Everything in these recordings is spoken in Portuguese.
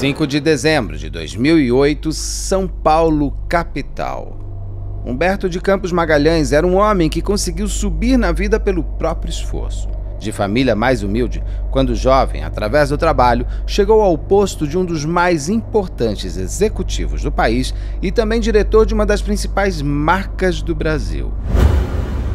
5 de dezembro de 2008, São Paulo, capital. Humberto de Campos Magalhães era um homem que conseguiu subir na vida pelo próprio esforço. De família mais humilde, quando jovem, através do trabalho, chegou ao posto de um dos mais importantes executivos do país e também diretor de uma das principais marcas do Brasil.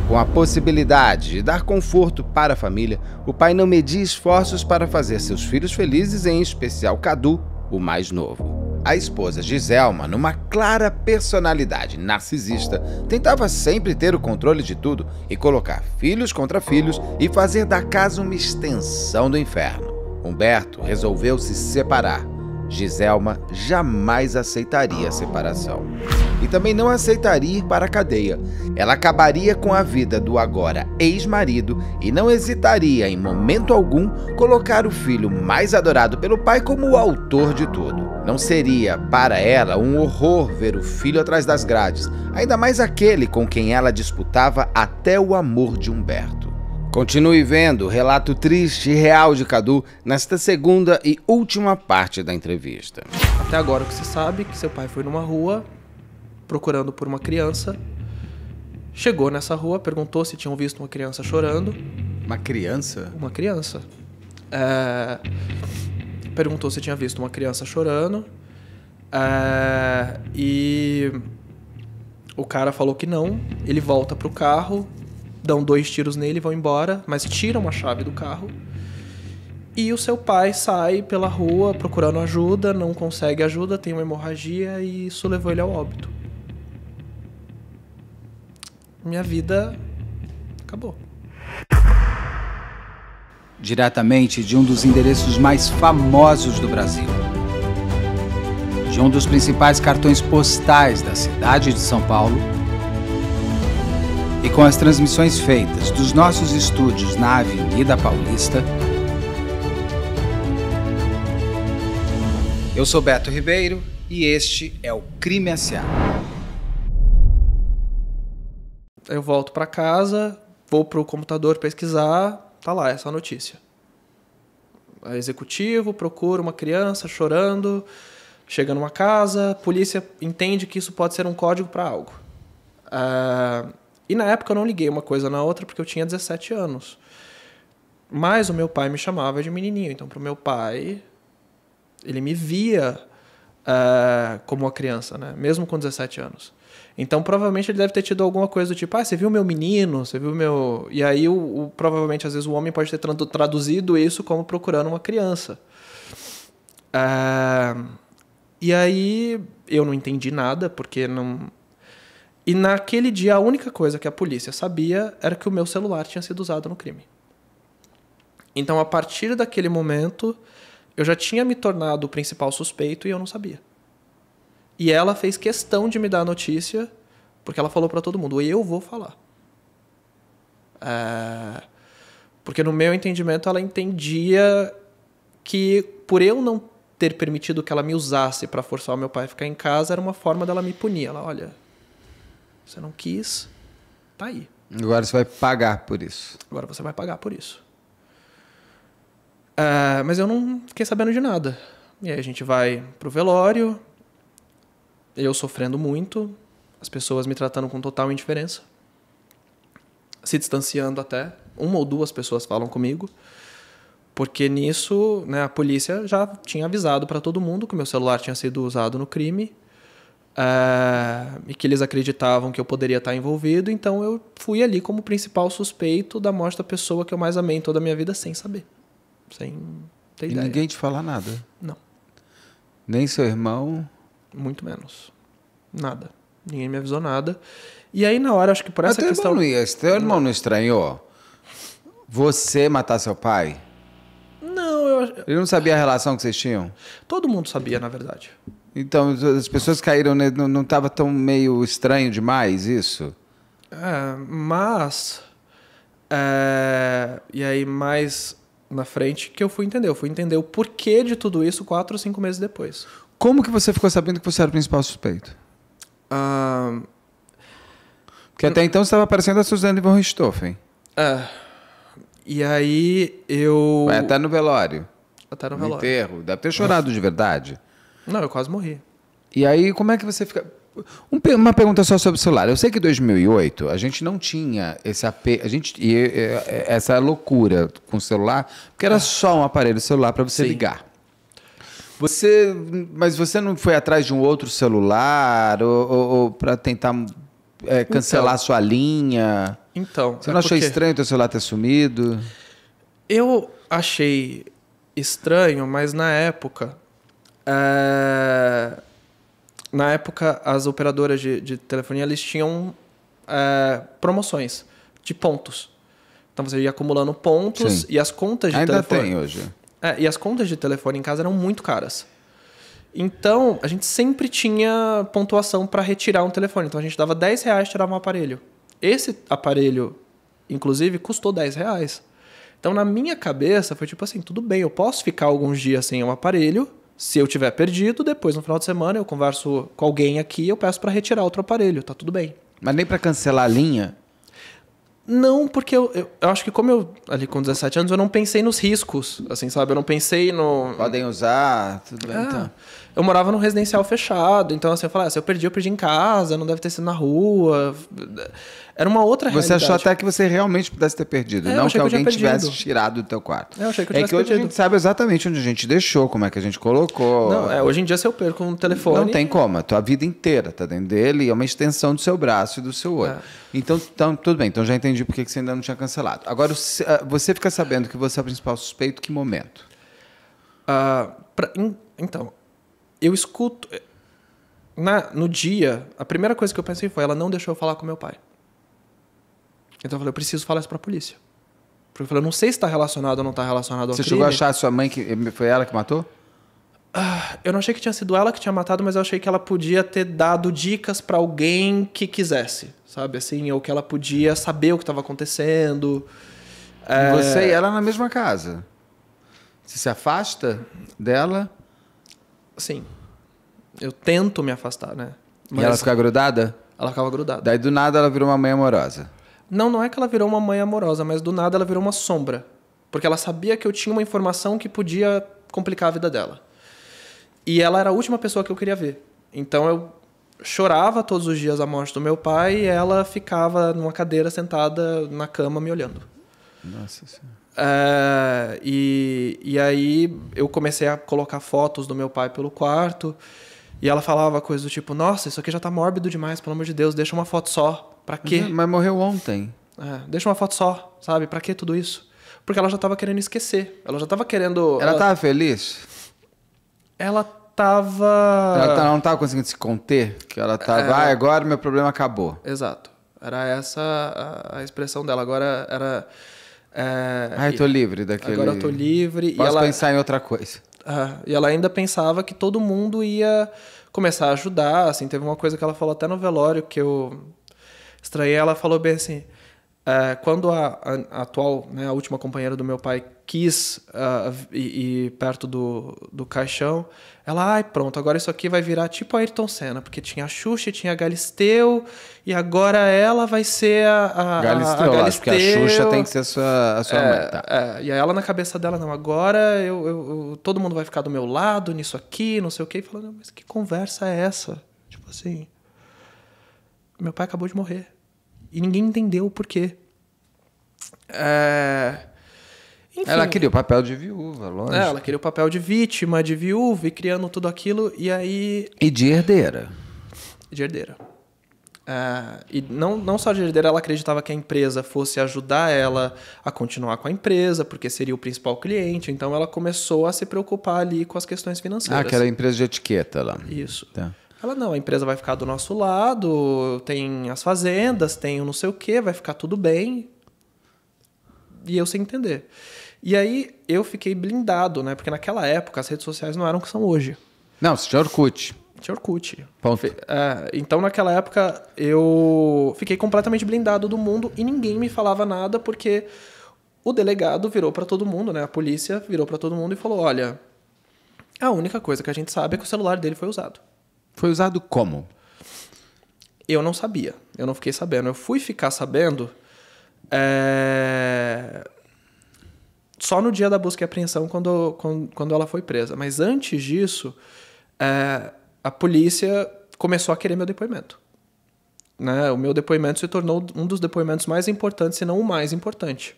Com a possibilidade de dar conforto para a família, o pai não media esforços para fazer seus filhos felizes, em especial Cadu, o mais novo. A esposa Giselma, numa clara personalidade narcisista, tentava sempre ter o controle de tudo e colocar filhos contra filhos e fazer da casa uma extensão do inferno. Humberto resolveu se separar Giselma jamais aceitaria a separação. E também não aceitaria ir para a cadeia. Ela acabaria com a vida do agora ex-marido e não hesitaria em momento algum colocar o filho mais adorado pelo pai como o autor de tudo. Não seria para ela um horror ver o filho atrás das grades, ainda mais aquele com quem ela disputava até o amor de Humberto. Continue vendo o relato triste e real de Cadu nesta segunda e última parte da entrevista. Até agora o que se sabe é que seu pai foi numa rua procurando por uma criança. Chegou nessa rua, perguntou se tinham visto uma criança chorando. Uma criança? Uma criança. É... Perguntou se tinha visto uma criança chorando. É... E o cara falou que não. Ele volta pro carro, dão dois tiros nele, vão embora, mas tiram a chave do carro. E o seu pai sai pela rua procurando ajuda, não consegue ajuda, tem uma hemorragia e isso levou ele ao óbito. Minha vida acabou. Diretamente de um dos endereços mais famosos do Brasil. De um dos principais cartões postais da cidade de São Paulo e com as transmissões feitas dos nossos estúdios na Avenida Paulista. Eu sou Beto Ribeiro e este é o Crime S.A. Eu volto para casa, vou pro computador pesquisar, tá lá essa é notícia. É executivo procura uma criança chorando, chega numa casa, polícia entende que isso pode ser um código para algo. Uh, e na época eu não liguei uma coisa na outra porque eu tinha 17 anos. Mas o meu pai me chamava de menininho. Então, para o meu pai, ele me via uh, como uma criança, né? Mesmo com 17 anos. Então, provavelmente ele deve ter tido alguma coisa do tipo, ah, você viu meu menino, você viu meu. E aí, o, o provavelmente, às vezes, o homem pode ter traduzido isso como procurando uma criança. Uh, e aí, eu não entendi nada, porque não, e naquele dia, a única coisa que a polícia sabia era que o meu celular tinha sido usado no crime. Então, a partir daquele momento, eu já tinha me tornado o principal suspeito e eu não sabia. E ela fez questão de me dar a notícia, porque ela falou para todo mundo: eu vou falar. É... Porque, no meu entendimento, ela entendia que, por eu não ter permitido que ela me usasse para forçar o meu pai a ficar em casa, era uma forma dela me punir. Ela, olha você não quis, tá aí. Agora você vai pagar por isso. Agora você vai pagar por isso. Ah, mas eu não fiquei sabendo de nada. E aí a gente vai pro velório, eu sofrendo muito, as pessoas me tratando com total indiferença, se distanciando até. Uma ou duas pessoas falam comigo, porque nisso né, a polícia já tinha avisado para todo mundo que meu celular tinha sido usado no crime ah, e que eles acreditavam que eu poderia estar envolvido, então eu fui ali como principal suspeito da morte da pessoa que eu mais amei em toda a minha vida, sem saber. Sem ter e ideia. ninguém te falar nada? Não. Nem seu irmão? Muito menos. Nada. Ninguém me avisou nada. E aí, na hora, acho que por essa questão. teu irmão não, não estranhou você matar seu pai? Não, eu. Ele não sabia a relação que vocês tinham? Todo mundo sabia, na verdade. Então, as pessoas caíram, né? não estava tão meio estranho demais isso? É, mas. É, e aí, mais na frente, que eu fui entender. Eu fui entender o porquê de tudo isso quatro ou cinco meses depois. Como que você ficou sabendo que você era o principal suspeito? Ah, Porque até então você estava parecendo a Suzanne von Richthofen. É. E aí eu. Vai até no velório. Até no, no Enterro. Deve ter chorado de verdade. Não, eu quase morri. E aí, como é que você fica. Um, uma pergunta só sobre o celular. Eu sei que em 2008 a gente não tinha esse ap, a gente e, e, essa loucura com o celular, porque era só um aparelho celular para você Sim. ligar. Você, mas você não foi atrás de um outro celular ou, ou, ou para tentar é, cancelar então, sua linha? Então, você é não é achou estranho o seu celular ter sumido? Eu achei estranho, mas na época é... Na época, as operadoras de, de telefonia eles tinham é, promoções de pontos. Então você ia acumulando pontos Sim. e as contas de Ainda telefone. tem hoje. É, e as contas de telefone em casa eram muito caras. Então, a gente sempre tinha pontuação para retirar um telefone. Então, a gente dava 10 reais e tirava um aparelho. Esse aparelho, inclusive, custou 10 reais. Então, na minha cabeça, foi tipo assim: tudo bem, eu posso ficar alguns dias sem um aparelho, se eu tiver perdido, depois no final de semana eu converso com alguém aqui e eu peço para retirar outro aparelho, tá tudo bem. Mas nem para cancelar a linha? Não, porque eu, eu, eu, acho que como eu, ali com 17 anos, eu não pensei nos riscos, assim, sabe? Eu não pensei no... Podem usar, tudo bem, é. então eu morava num residencial fechado, então assim, eu falava, ah, se eu perdi, eu perdi em casa, não deve ter sido na rua. Era uma outra Você realidade. achou até que você realmente pudesse ter perdido, é, não que, alguém tivesse tirado do teu quarto. É, eu achei que eu é que hoje perdido. a gente sabe exatamente onde a gente deixou, como é que a gente colocou. Não, é, hoje em dia se eu perco um telefone... Não tem como, a tua vida inteira tá dentro dele e é uma extensão do seu braço e do seu olho. É. Então, então, tudo bem, então já entendi por que você ainda não tinha cancelado. Agora, ah, você fica sabendo que você é o principal suspeito, que momento? Uh, pra, in, então, eu escuto. Eh, na, no dia, a primeira coisa que eu pensei foi: ela não deixou eu falar com meu pai. Então eu falei: eu preciso falar isso pra polícia. Porque eu falei: eu não sei se tá relacionado ou não tá relacionado ao Você crime. chegou a achar a sua mãe que eh, foi ela que matou? Ah, eu não achei que tinha sido ela que tinha matado, mas eu achei que ela podia ter dado dicas para alguém que quisesse, sabe? Assim, ou que ela podia saber o que estava acontecendo. É... Você e ela na mesma casa. Você se afasta dela? Sim. Eu tento me afastar, né? Mas e ela ficava grudada? Ela ficava grudada. Daí do nada ela virou uma mãe amorosa. Não, não é que ela virou uma mãe amorosa, mas do nada ela virou uma sombra. Porque ela sabia que eu tinha uma informação que podia complicar a vida dela. E ela era a última pessoa que eu queria ver. Então eu chorava todos os dias a morte do meu pai e ela ficava numa cadeira sentada na cama me olhando. Nossa Senhora. Uh, e, e aí eu comecei a colocar fotos do meu pai pelo quarto. E ela falava coisas do tipo: Nossa, isso aqui já tá mórbido demais, pelo amor de Deus, deixa uma foto só. Pra quê? Uhum, mas morreu ontem. É, deixa uma foto só, sabe? Pra que tudo isso? Porque ela já tava querendo esquecer. Ela já tava querendo. Ela, ela... tava feliz? Ela tava. Ela tá, não tava conseguindo se conter? Que ela tava. Era... É, ah, agora meu problema acabou. Exato. Era essa a expressão dela. Agora era. É, ah, eu tô livre daquele... Agora eu tô livre. Posso e ela, pensar em outra coisa. Ah, e ela ainda pensava que todo mundo ia começar a ajudar, assim. Teve uma coisa que ela falou até no velório, que eu estranhei. Ela falou bem assim... Uh, quando a, a, atual, né, a última companheira do meu pai quis uh, é, ir, perto do, do caixão, ela, ai, ah, pronto, agora isso aqui vai virar tipo a Ayrton Senna, porque tinha a Xuxa, tinha a Galisteu, e agora ela vai ser a, a, Galisteu, a, a Galisteu. Acho que a Xuxa tem que ser a sua, a sua é, mãe. Tá. É, e ela na cabeça dela, não, agora eu, eu, eu, todo mundo vai ficar do meu lado nisso aqui, não sei o quê, falando, mas que conversa é essa? Tipo assim, meu pai acabou de morrer. E ninguém entendeu o porquê. É... Enfim, ela queria o papel de viúva, lógico. É, ela queria o papel de vítima, de viúva, e criando tudo aquilo, e aí. E de herdeira. De herdeira. É, e não, não só de herdeira, ela acreditava que a empresa fosse ajudar ela a continuar com a empresa, porque seria o principal cliente. Então ela começou a se preocupar ali com as questões financeiras. Ah, que era a empresa de etiqueta lá. Isso. Tá. Ela, não, a empresa vai ficar do nosso lado, tem as fazendas, tem o não sei o quê, vai ficar tudo bem. E eu sem entender. E aí eu fiquei blindado, né? Porque naquela época as redes sociais não eram o que são hoje. Não, você tinha Orkut. Tinha Orkut. Ponto. É, então naquela época eu fiquei completamente blindado do mundo e ninguém me falava nada porque o delegado virou para todo mundo, né? A polícia virou para todo mundo e falou: olha, a única coisa que a gente sabe é que o celular dele foi usado. Foi usado como? Eu não sabia. Eu não fiquei sabendo. Eu fui ficar sabendo é... só no dia da busca e apreensão, quando, quando, quando ela foi presa. Mas antes disso, é... a polícia começou a querer meu depoimento. Né? O meu depoimento se tornou um dos depoimentos mais importantes, se não o mais importante.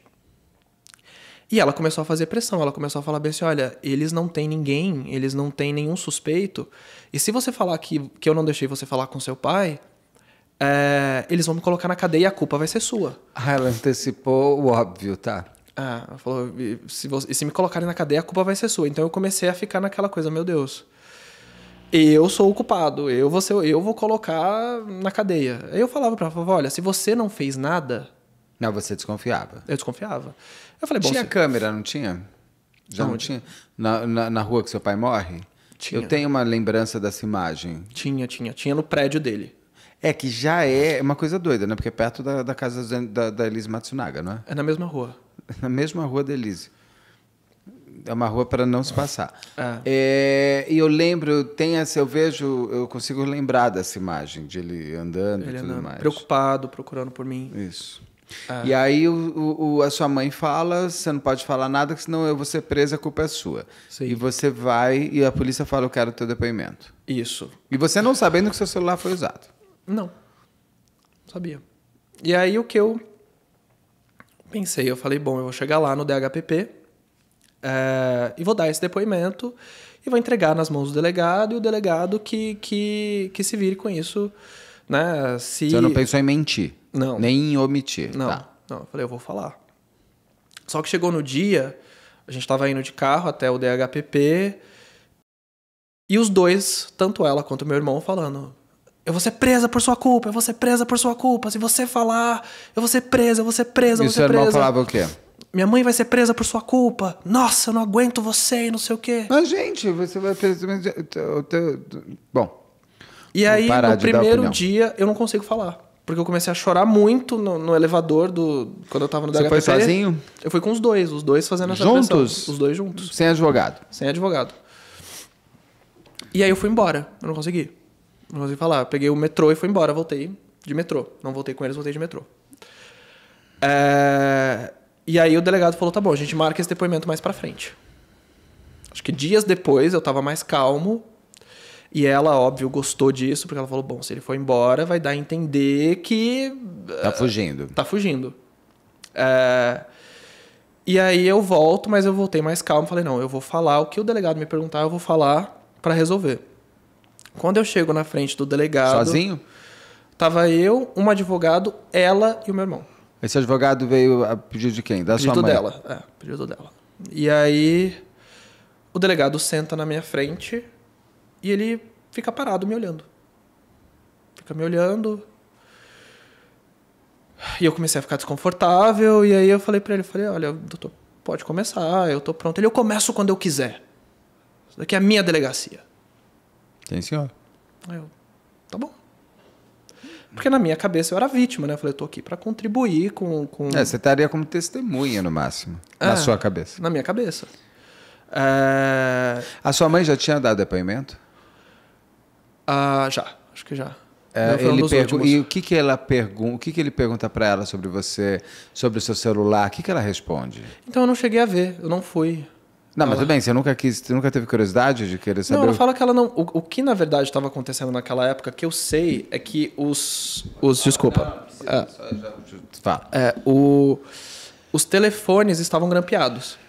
E ela começou a fazer pressão, ela começou a falar bem assim: olha, eles não têm ninguém, eles não têm nenhum suspeito. E se você falar que, que eu não deixei você falar com seu pai, é, eles vão me colocar na cadeia e a culpa vai ser sua. Ah, ela antecipou o óbvio, tá? Ah, ela falou: se, você, se me colocarem na cadeia, a culpa vai ser sua. Então eu comecei a ficar naquela coisa: meu Deus, eu sou o culpado, eu vou, ser, eu vou colocar na cadeia. Aí eu falava pra ela: olha, se você não fez nada não, você desconfiava. Eu desconfiava. Eu falei, bom. Tinha você... câmera, não tinha? Já não, não tinha? Na, na, na, rua que seu pai morre? Tinha. Eu tenho uma lembrança dessa imagem. Tinha, tinha. Tinha no prédio dele. É que já é uma coisa doida, né? Porque é perto da, da casa da, da Elise Matsunaga, não é? É na mesma rua. Na mesma rua da Elise. É uma rua para não se passar. É. é, e eu lembro, tem essa, eu vejo, eu consigo lembrar dessa imagem de ele andando ele e tudo andando, mais. Preocupado, procurando por mim. Isso. Ah. E aí o, o, a sua mãe fala, você não pode falar nada, que senão eu vou ser presa, a culpa é sua. Sim. E você vai e a polícia fala, eu quero o teu depoimento. Isso. E você não sabendo que seu celular foi usado. Não. Sabia. E aí o que eu pensei, eu falei, bom, eu vou chegar lá no DHPP é, eh, e vou dar esse depoimento e vou entregar nas mãos do delegado e o delegado que, que, que se vire com isso, né? Se... Você não pensou em mentir? Não. Nem em omitir. Não. Tá. Não, eu falei, eu vou falar. Só que chegou no dia, a gente estava indo de carro até o DHPP. E os dois, tanto ela quanto meu irmão, falando: Eu vou ser presa por sua culpa, eu vou ser presa por sua culpa. Se você falar, eu vou ser presa, eu vou ser presa, eu vou ser presa. E seu irmão falava o quê? Minha mãe vai ser presa por sua culpa. Nossa, eu não aguento você e não sei o quê. Mas, gente, você vai presa. Bom. E aí, no primeiro dia, eu não consigo falar. Porque eu comecei a chorar muito no, no elevador do quando eu tava no Você DHPP. Você foi sozinho? Eu fui com os dois, os dois fazendo essa Juntos? Pressão, os dois juntos. Sem advogado? Sem advogado. E aí eu fui embora, eu não consegui. Não consegui falar. Eu peguei o metrô e fui embora, voltei de metrô. Não voltei com eles, voltei de metrô. É... E aí o delegado falou, tá bom, a gente marca esse depoimento mais pra frente. Acho que dias depois eu tava mais calmo, e ela, óbvio, gostou disso, porque ela falou: bom, se ele for embora, vai dar a entender que. Eh, tá fugindo. Uh, tá fugindo. Uh, e aí eu volto, mas eu voltei mais calmo. Falei: não, eu vou falar. O que o delegado me perguntar, eu vou falar para resolver. Quando eu chego na frente do delegado. Sozinho? Tava eu, um advogado, ela e o meu irmão. Esse advogado veio a pedido de quem? Da pedido sua mãe? dela. É, pedido dela. E aí o delegado senta na minha frente e ele fica parado me olhando. Fica me olhando. E eu comecei a ficar desconfortável. E aí eu falei para ele, falei, olha, doutor, pode começar, eu tô pronto. Ele, eu começo quando eu quiser. Isso daqui é a minha delegacia. tem senhor. Aí eu, tá bom. Porque na minha cabeça eu era vítima, né? Eu falei, eu tô aqui para contribuir com, com... É, você estaria como testemunha no máximo, é, na sua cabeça. Na minha cabeça. É... A sua mãe já tinha dado depoimento? Ah, já, acho que já. É, ele e o que, que ela pergunta? O que, que ele pergunta para ela sobre você, sobre o seu celular? O que, que ela responde? Então eu não cheguei a ver, eu não fui. Não, ela... mas tudo bem, você nunca quis, você nunca teve curiosidade de querer saber. Não, ela fala que ela não. O, o que na verdade estava acontecendo naquela época, que eu sei, é que os. os desculpa. Não, ah, precisa, é, já, fala. É, o, os telefones estavam grampeados.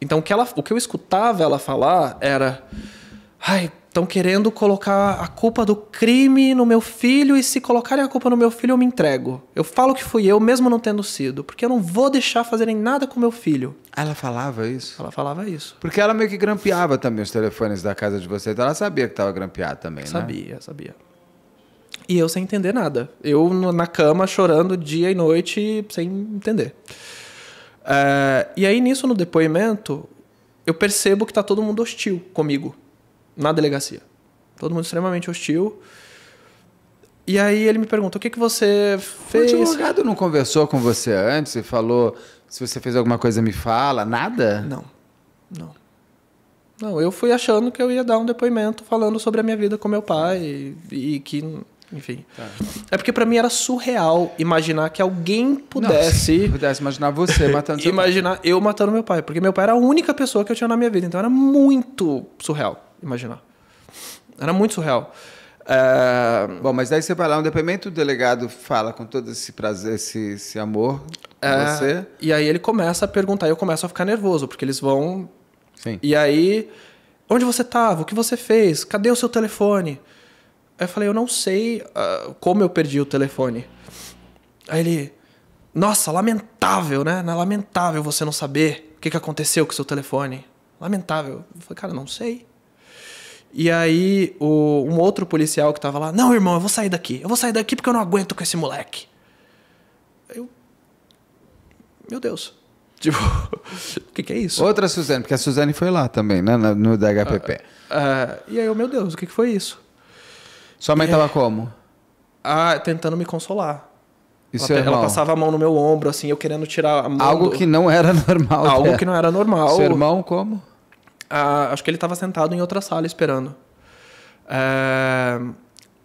Então o que, ela, o que eu escutava ela falar era. Ai, estão querendo colocar a culpa do crime no meu filho e se colocarem a culpa no meu filho eu me entrego. Eu falo que fui eu mesmo não tendo sido, porque eu não vou deixar fazerem nada com meu filho. Ela falava isso? Ela falava isso. Porque ela meio que grampeava também os telefones da casa de você, então ela sabia que estava grampeado também, sabia, né? Sabia, sabia. E eu sem entender nada. Eu na cama chorando dia e noite sem entender. Uh, e aí nisso no depoimento eu percebo que tá todo mundo hostil comigo na delegacia. Todo mundo extremamente hostil. E aí ele me pergunta: o que, que você fez? O advogado não conversou com você antes e falou: se você fez alguma coisa, me fala? Nada? Não. Não. Não, eu fui achando que eu ia dar um depoimento falando sobre a minha vida com meu pai e, e que. Enfim. Tá. É porque para mim era surreal imaginar que alguém pudesse. Não, pudesse imaginar você matando seu Imaginar pai. eu matando meu pai. Porque meu pai era a única pessoa que eu tinha na minha vida. Então era muito surreal imaginar. Era muito surreal. É... Bom, mas daí você vai lá, um depoimento, o delegado fala com todo esse prazer, esse, esse amor é... você. E aí ele começa a perguntar, e eu começo a ficar nervoso, porque eles vão. Sim. E aí, onde você estava? O que você fez? Cadê o seu telefone? Aí eu falei, eu não sei uh, como eu perdi o telefone. Aí ele, nossa, lamentável, né? Lamentável você não saber o que, que aconteceu com o seu telefone. Lamentável. Eu falei, cara, não sei. E aí o, um outro policial que tava lá, não, irmão, eu vou sair daqui. Eu vou sair daqui porque eu não aguento com esse moleque. Eu. Meu Deus. Tipo, o que, que, é isso? Outra Suzane, porque a Suzane foi lá também, né? No, DHPP. Uh, ah, uh, ah, e aí eu, meu Deus, o que, que foi isso? Sua mãe estava é. como? Ah, tentando me consolar. Isso ela, ela passava a mão no meu ombro, assim, eu querendo tirar a mão. Algo do... que não era normal. Algo que não era normal. Seu irmão como? acho que ele estava sentado em outra sala esperando. É,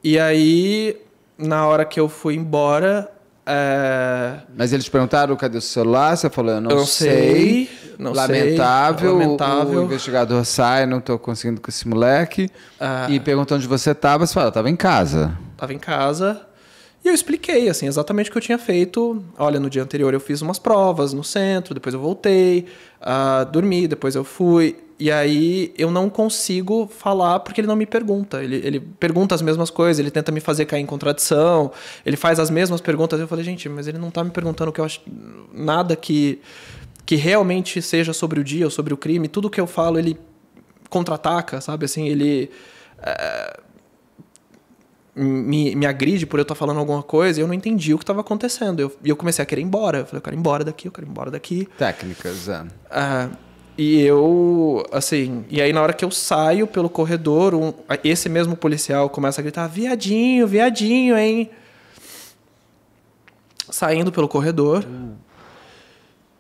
e aí, na hora que eu fui embora. É, Mas eles perguntaram cadê o celular? Você falou, eu não, não sei. sei. Não lamentável, sei. lamentável. O, investigador sai, não estou conseguindo com esse moleque. É. E perguntou onde você estava. Você fala, estava em casa. Estava em casa. E eu expliquei, assim, exatamente o que eu tinha feito. Olha, no dia anterior eu fiz umas provas no centro, depois eu voltei, uh, dormi, depois eu fui. E aí eu não consigo falar porque ele não me pergunta. Ele, ele pergunta as mesmas coisas, ele tenta me fazer cair em contradição, ele faz as mesmas perguntas. Eu falei, gente, mas ele não tá me perguntando que eu acho nada que, que realmente seja sobre o dia ou sobre o crime. Tudo que eu falo, ele contra-ataca, sabe? Assim, ele. É, me, me agride por eu estar tá falando alguma coisa e eu não entendi o que estava acontecendo. E eu, eu, comecei a querer ir embora. Eu falei, eu quero ir embora daqui, eu quero ir embora daqui. Técnicas, é. Uh, e eu, assim, e aí na hora que eu saio pelo corredor, um, esse mesmo policial começa a gritar: viadinho, viadinho, hein? Saindo pelo corredor. Hum.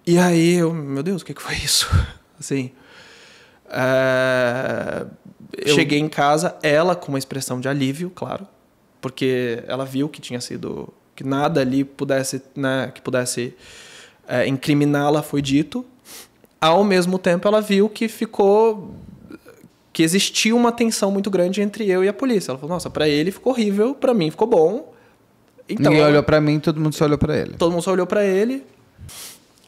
E aí eu, meu Deus, o que, que foi isso? Assim. Eh, eu... Cheguei em casa, ela com uma expressão de alívio, claro, porque ela viu que tinha sido. que nada ali pudesse, né, que pudesse eh, incriminá-la foi dito ao mesmo tempo ela viu que ficou que existia uma tensão muito grande entre eu e a polícia. Ela falou: "Nossa, para ele ficou horrível, para mim ficou bom". Então, Ninguém olhou para mim, todo mundo só olhou para ele. Todo mundo só olhou para ele.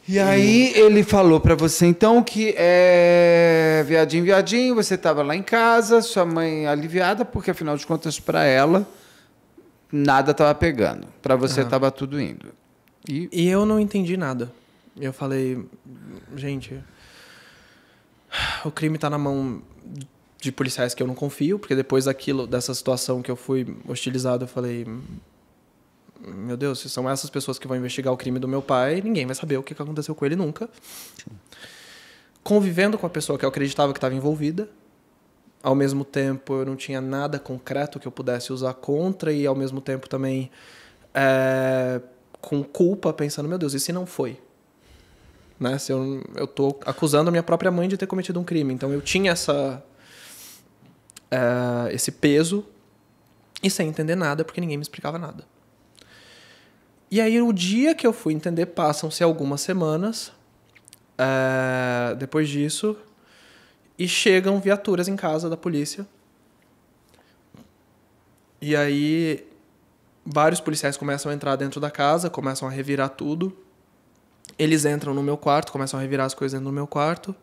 E aí ele falou para você então que é viadinho, viadinho, você estava lá em casa, sua mãe aliviada porque afinal de contas para ela nada estava pegando, para você estava tudo indo. E... e eu não entendi nada eu falei, gente, o crime está na mão de policiais que eu não confio, porque depois daquilo, dessa situação que eu fui hostilizado, eu falei, meu Deus, se são essas pessoas que vão investigar o crime do meu pai, ninguém vai saber o que aconteceu com ele nunca. Convivendo com a pessoa que eu acreditava que estava envolvida, ao mesmo tempo eu não tinha nada concreto que eu pudesse usar contra e ao mesmo tempo também é, com culpa pensando meu Deus e se não foi né? Se eu, eu tô acusando a minha própria mãe de ter cometido um crime. Então eu tinha essa, eh, esse peso e sem entender nada, porque ninguém me explicava nada. E aí, o dia que eu fui entender, passam-se algumas semanas eh, depois disso, e chegam viaturas em casa da polícia. E aí, vários policiais começam a entrar dentro da casa, começam a revirar tudo. Eles entram no meu quarto, começam a revirar as coisas dentro do meu quarto.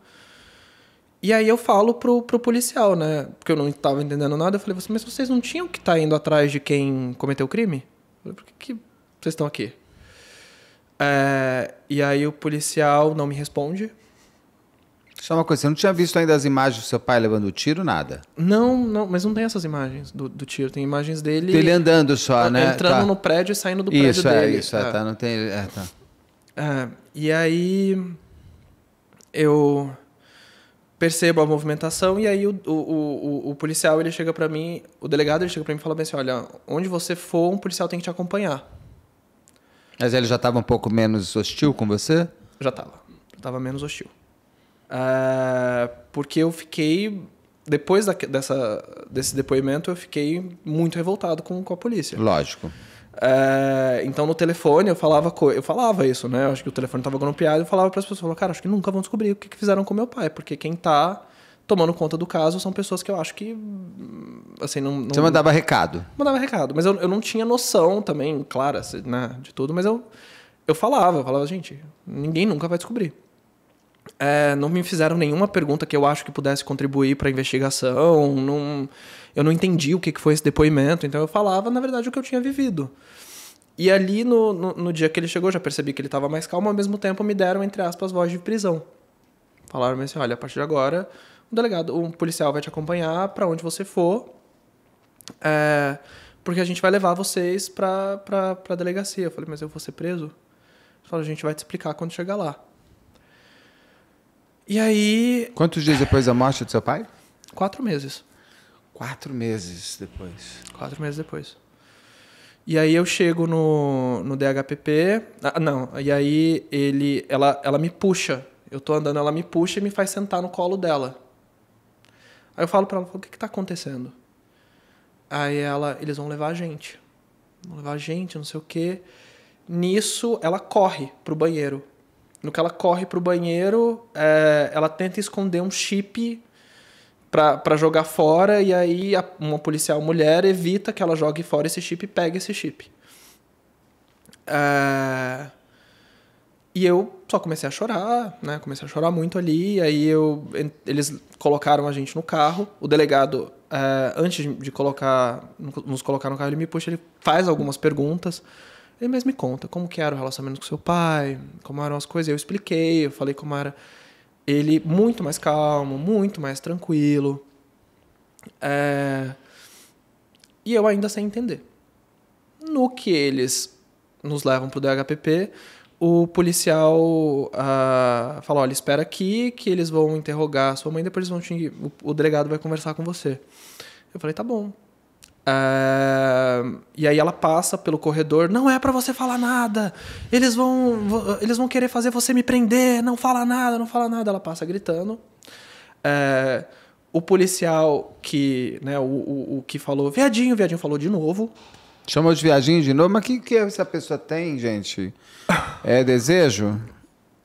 E aí eu falo pro, pro policial, né? Porque eu não estava entendendo nada. Eu falei, mas vocês não tinham que estar tá indo atrás de quem cometeu o crime? Eu falei, por que, que vocês estão aqui? É, e aí o policial não me responde. Só uma coisa, você não tinha visto ainda as imagens do seu pai levando o tiro, nada? Não, não, mas não tem essas imagens do, do tiro, tem imagens dele. Ele andando só, né? Entrando tá. no prédio e saindo do prédio isso, é dele. Isso, é, isso, é, tá, não tem. É, tá. É, e aí eu percebo a movimentação e aí o, o, o, o policial ele chega para mim, o delegado ele chega para mim e fala bem assim, olha, onde você for, um policial tem que te acompanhar. Mas ele já estava um pouco menos hostil com você? Já estava, estava menos hostil. É, porque eu fiquei depois da, dessa, desse depoimento eu fiquei muito revoltado com, com a polícia. Lógico. É, então no telefone eu falava eu falava isso, né? Eu acho que o telefone estava grampeado, eu falava para as pessoas, falava, cara, acho que nunca vão descobrir o que, que fizeram com meu pai, porque quem está tomando conta do caso são pessoas que eu acho que hum, assim não, não... você mandava recado mandava recado mas eu, eu não tinha noção também clara assim, né, de tudo mas eu eu falava eu falava gente ninguém nunca vai descobrir é, não me fizeram nenhuma pergunta que eu acho que pudesse contribuir para a investigação não eu não entendi o que, que foi esse depoimento, então eu falava, na verdade, o que eu tinha vivido. E ali, no, no, no dia que ele chegou, já percebi que ele estava mais calmo, ao mesmo tempo me deram, entre aspas, voz de prisão. Falaram assim, olha, a partir de agora, um delegado, um policial vai te acompanhar para onde você for, é, porque a gente vai levar vocês para a delegacia. Eu falei, mas eu vou ser preso? Eles a gente vai te explicar quando chegar lá. E aí... Quantos dias depois da morte do seu pai? Quatro meses. Quatro meses depois. Quatro meses depois. E aí eu chego no, no DHPP. Ah, não, e aí ele, ela, ela me puxa. Eu tô andando, ela me puxa e me faz sentar no colo dela. Aí eu falo para ela, o que que tá acontecendo? Aí ela, eles vão levar a gente. Vão levar a gente, não sei o quê. Nisso, ela corre pro banheiro. No que ela corre pro banheiro, é, ela tenta esconder um chip para jogar fora, e aí a, uma policial mulher evita que ela jogue fora esse chip e pegue esse chip. É, e eu só comecei a chorar, né? Comecei a chorar muito ali. Aí eu, eles colocaram a gente no carro. O delegado, é, antes de colocar, nos colocar no carro, ele me puxa, ele faz algumas perguntas. Ele mesmo me conta como que era o relacionamento com seu pai, como eram as coisas. Eu expliquei, eu falei como era ele muito mais calmo, muito mais tranquilo. É... E eu ainda sem entender. No que eles nos levam pro DHPP, o policial uh, fala, olha, espera aqui que eles vão interrogar a sua mãe, depois vão te... o delegado vai conversar com você. Eu falei, tá bom. Uh, e aí ela passa pelo corredor. Não é para você falar nada. Eles vão, eles vão querer fazer você me prender. Não fala nada, não fala nada. Ela passa gritando. Uh, o policial que, né, o, o, o, que falou viadinho, viadinho falou de novo. Chamou de viadinho de novo. Mas que que essa pessoa tem, gente? É desejo?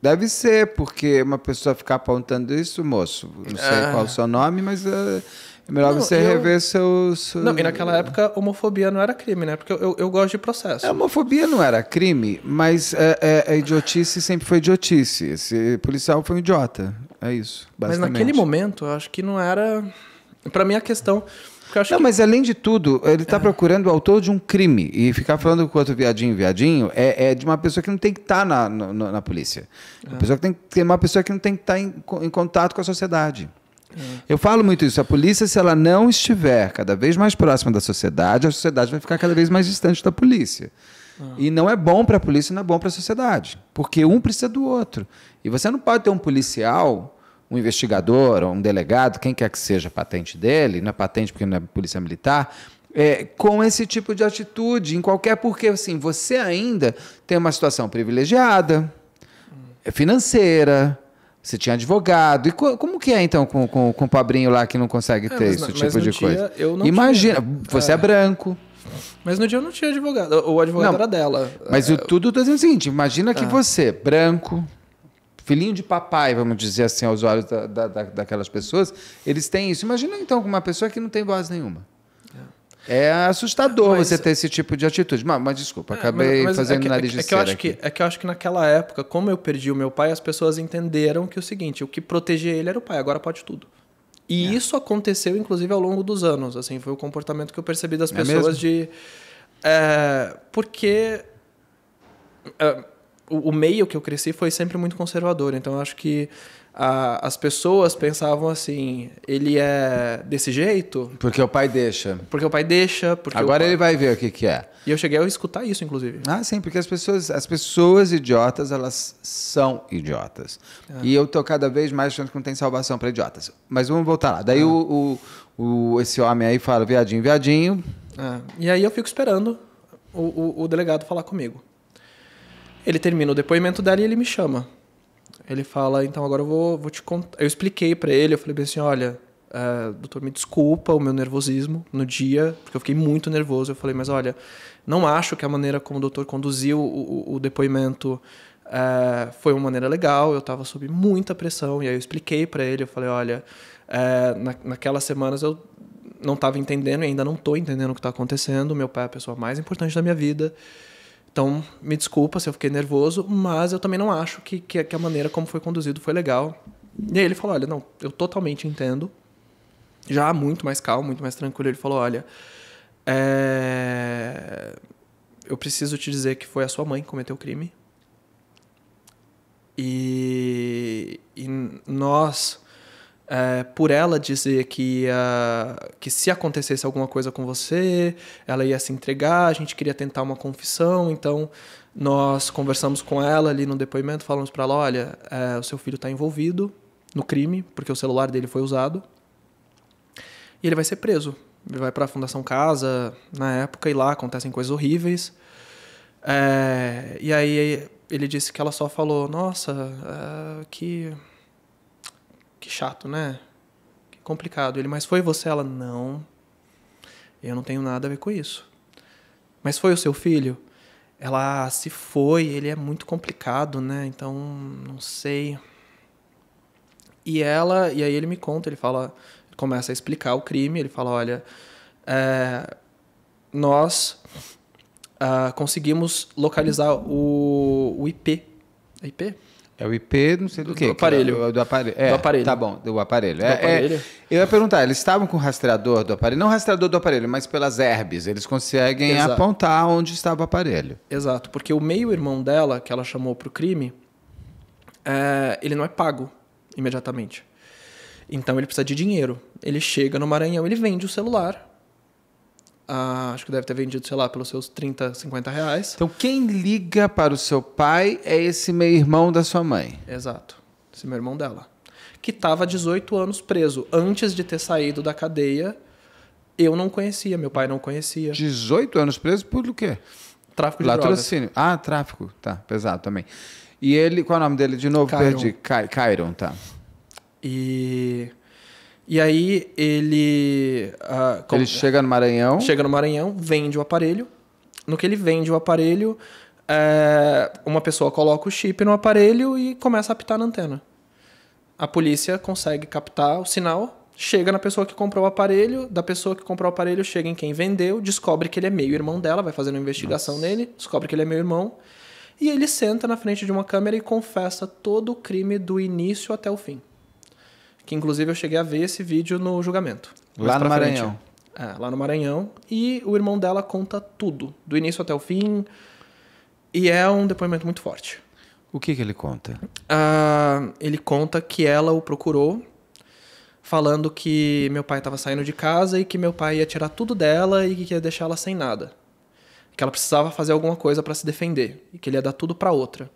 Deve ser, porque uma pessoa ficar apontando isso, moço. Não sei é. qual o seu nome, mas. Uh é melhor não, você eu... rever seus. Não, e naquela época, homofobia não era crime, né? Porque eu, eu, eu gosto de processo. A é, homofobia não era crime, mas é, é, a é idiotice sempre foi idiotice. Esse policial foi um idiota. É isso. Mas naquele momento, eu acho que não era. Para mim, a questão. Não, que... mas além de tudo, ele está é. procurando o autor de um crime. E ficar falando com outro viadinho, viadinho, é, é de uma pessoa que não tem que estar tá na, na, na, polícia. É. Uma, pessoa que tem, uma pessoa que não tem que estar tá em, em contato com a sociedade. Eu falo muito isso. A polícia, se ela não estiver cada vez mais próxima da sociedade, a sociedade vai ficar cada vez mais distante da polícia. Ah. E não é bom para a polícia, não é bom para a sociedade. Porque um precisa do outro. E você não pode ter um policial, um investigador, um delegado, quem quer que seja a patente dele, não é patente porque não é polícia militar, é, com esse tipo de atitude, em qualquer. Porque assim, você ainda tem uma situação privilegiada, hum. financeira você tinha advogado. E co como que é, então, com, com, com o pobrinho lá que não consegue é, ter mas, esse tipo de coisa? Imagina, tinha. você é. é. branco. Mas no dia eu não tinha advogado. O advogado não, era dela. Mas é. o tudo está dizendo o seguinte: imagina que é. você, branco, filhinho de papai, vamos dizer assim, aos olhos da, da, daquelas pessoas, eles têm isso. Imagina, então, com uma pessoa que não tem voz nenhuma. É assustador mas, você ter esse tipo de atitude. Mas, mas desculpa, é, acabei mas, é fazendo é que, nariz de é que eu acho aqui. que É que eu acho que naquela época, como eu perdi o meu pai, as pessoas entenderam que o seguinte, o que protegia ele era o pai, agora pode tudo. E é. isso aconteceu, inclusive, ao longo dos anos. Assim, foi o comportamento que eu percebi das é pessoas de... porque o, o meio que eu cresci foi sempre muito conservador. Então, eu acho que a, as pessoas pensavam assim: ele é desse jeito? Porque o pai deixa. Porque o pai deixa. Agora pai... ele vai ver o que, que é. E eu cheguei a escutar isso, inclusive. Ah, sim, porque as pessoas, as pessoas idiotas, elas são idiotas. É. E eu tô cada vez mais achando que não tem salvação para idiotas. Mas vamos voltar lá. Daí é. o, o, o, esse homem aí fala: viadinho, viadinho. É. E aí eu fico esperando o, o, o delegado falar comigo. Ele termina o depoimento dela e ele me chama. Ele fala, então agora eu vou, vou te contar. Eu expliquei para ele, eu falei bem assim, olha, uh, doutor, me desculpa o meu nervosismo no dia, porque eu fiquei muito nervoso. Eu falei, mas olha, não acho que a maneira como o doutor conduziu o, o, depoimento uh, foi uma maneira legal. Eu estava sob muita pressão e aí eu expliquei para ele, eu falei, olha, uh, na, naquelas semanas eu não estava entendendo e ainda não estou entendendo o que está acontecendo. Meu pai é a pessoa mais importante da minha vida. Então, me desculpa se eu fiquei nervoso, mas eu também não acho que, que, que a maneira como foi conduzido foi legal. E aí ele falou: olha, não, eu totalmente entendo. Já muito mais calmo, muito mais tranquilo, ele falou: olha, é... eu preciso te dizer que foi a sua mãe que cometeu o crime. E, e nós é, por ela dizer que, que se acontecesse alguma coisa com você, ela ia se entregar, a gente queria tentar uma confissão, então nós conversamos com ela ali no depoimento, falamos para ela, olha, é, o seu filho está envolvido no crime, porque o celular dele foi usado, e ele vai ser preso. Ele vai para a Fundação Casa, na época, e lá acontecem coisas horríveis. É, e aí ele disse que ela só falou, nossa, que que chato, né? Que complicado. Ele, mas foi você? Ela, não. Eu não tenho nada a ver com isso. Mas foi o seu filho? Ela, ah, se foi, ele é muito complicado, né? Então, não sei. E ela, e aí ele me conta, ele fala, começa a explicar o crime, ele fala, olha, é, nós ah, conseguimos localizar o, o IP. É IP? É o IP, não sei do, do que. É do aparelho. do, aparelho. É, do aparelho. Tá bom, do aparelho. É, do é, aparelho. É, eu ia perguntar, eles estavam com o rastreador do aparelho? Não rastreador do aparelho, mas pelas herbes. Eles conseguem Exato. apontar onde estava o aparelho. Exato, porque o meio-irmão dela, que ela chamou para o crime, é, ele não é pago imediatamente. Então ele precisa de dinheiro. Ele chega no Maranhão, ele vende o celular ah, acho que deve ter vendido, sei lá, pelos seus 30, 50 reais. Então, quem liga para o seu pai é esse meu irmão da sua mãe. Exato. Esse meu irmão dela. Que estava 18 anos preso. Antes de ter saído da cadeia, eu não conhecia, meu pai não conhecia. 18 anos preso por quê? Tráfico de Latrocínio. drogas. Ah, tráfico. Tá, pesado também. E ele, qual é o nome dele de novo? Kyron. Perdi. Cairon, tá. E e aí ele. Ah, ele chega no Maranhão. Chega no Maranhão, vende o aparelho. No que ele vende o aparelho, é, uma pessoa coloca o chip no aparelho e começa a apitar na antena. A polícia consegue captar o sinal, chega na pessoa que comprou o aparelho, da pessoa que comprou o aparelho chega em quem vendeu, descobre que ele é meio irmão dela, vai fazendo uma investigação Nossa. nele, descobre que ele é meio irmão. E ele senta na frente de uma câmera e confessa todo o crime do início até o fim. Que inclusive eu cheguei a ver esse vídeo no julgamento. Lá no Maranhão. É, lá no Maranhão. E o irmão dela conta tudo, do início até o fim. E é um depoimento muito forte. O que, que ele conta? Uh, ele conta que ela o procurou, falando que meu pai estava saindo de casa e que meu pai ia tirar tudo dela e que ia deixar ela sem nada. Que ela precisava fazer alguma coisa para se defender e que ele ia dar tudo para outra.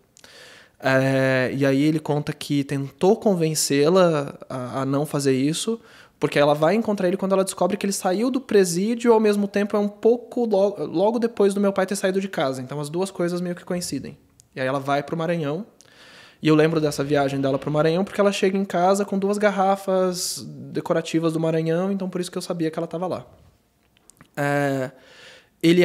É, e aí ele conta que tentou convencê-la a, a, não fazer isso, porque ela vai encontrar ele quando ela descobre que ele saiu do presídio ao mesmo tempo é um pouco lo logo depois do meu pai ter saído de casa. Então as duas coisas meio que coincidem. E aí ela vai pro Maranhão. E eu lembro dessa viagem dela pro Maranhão porque ela chega em casa com duas garrafas decorativas do Maranhão, então por isso que eu sabia que ela estava lá. É, ele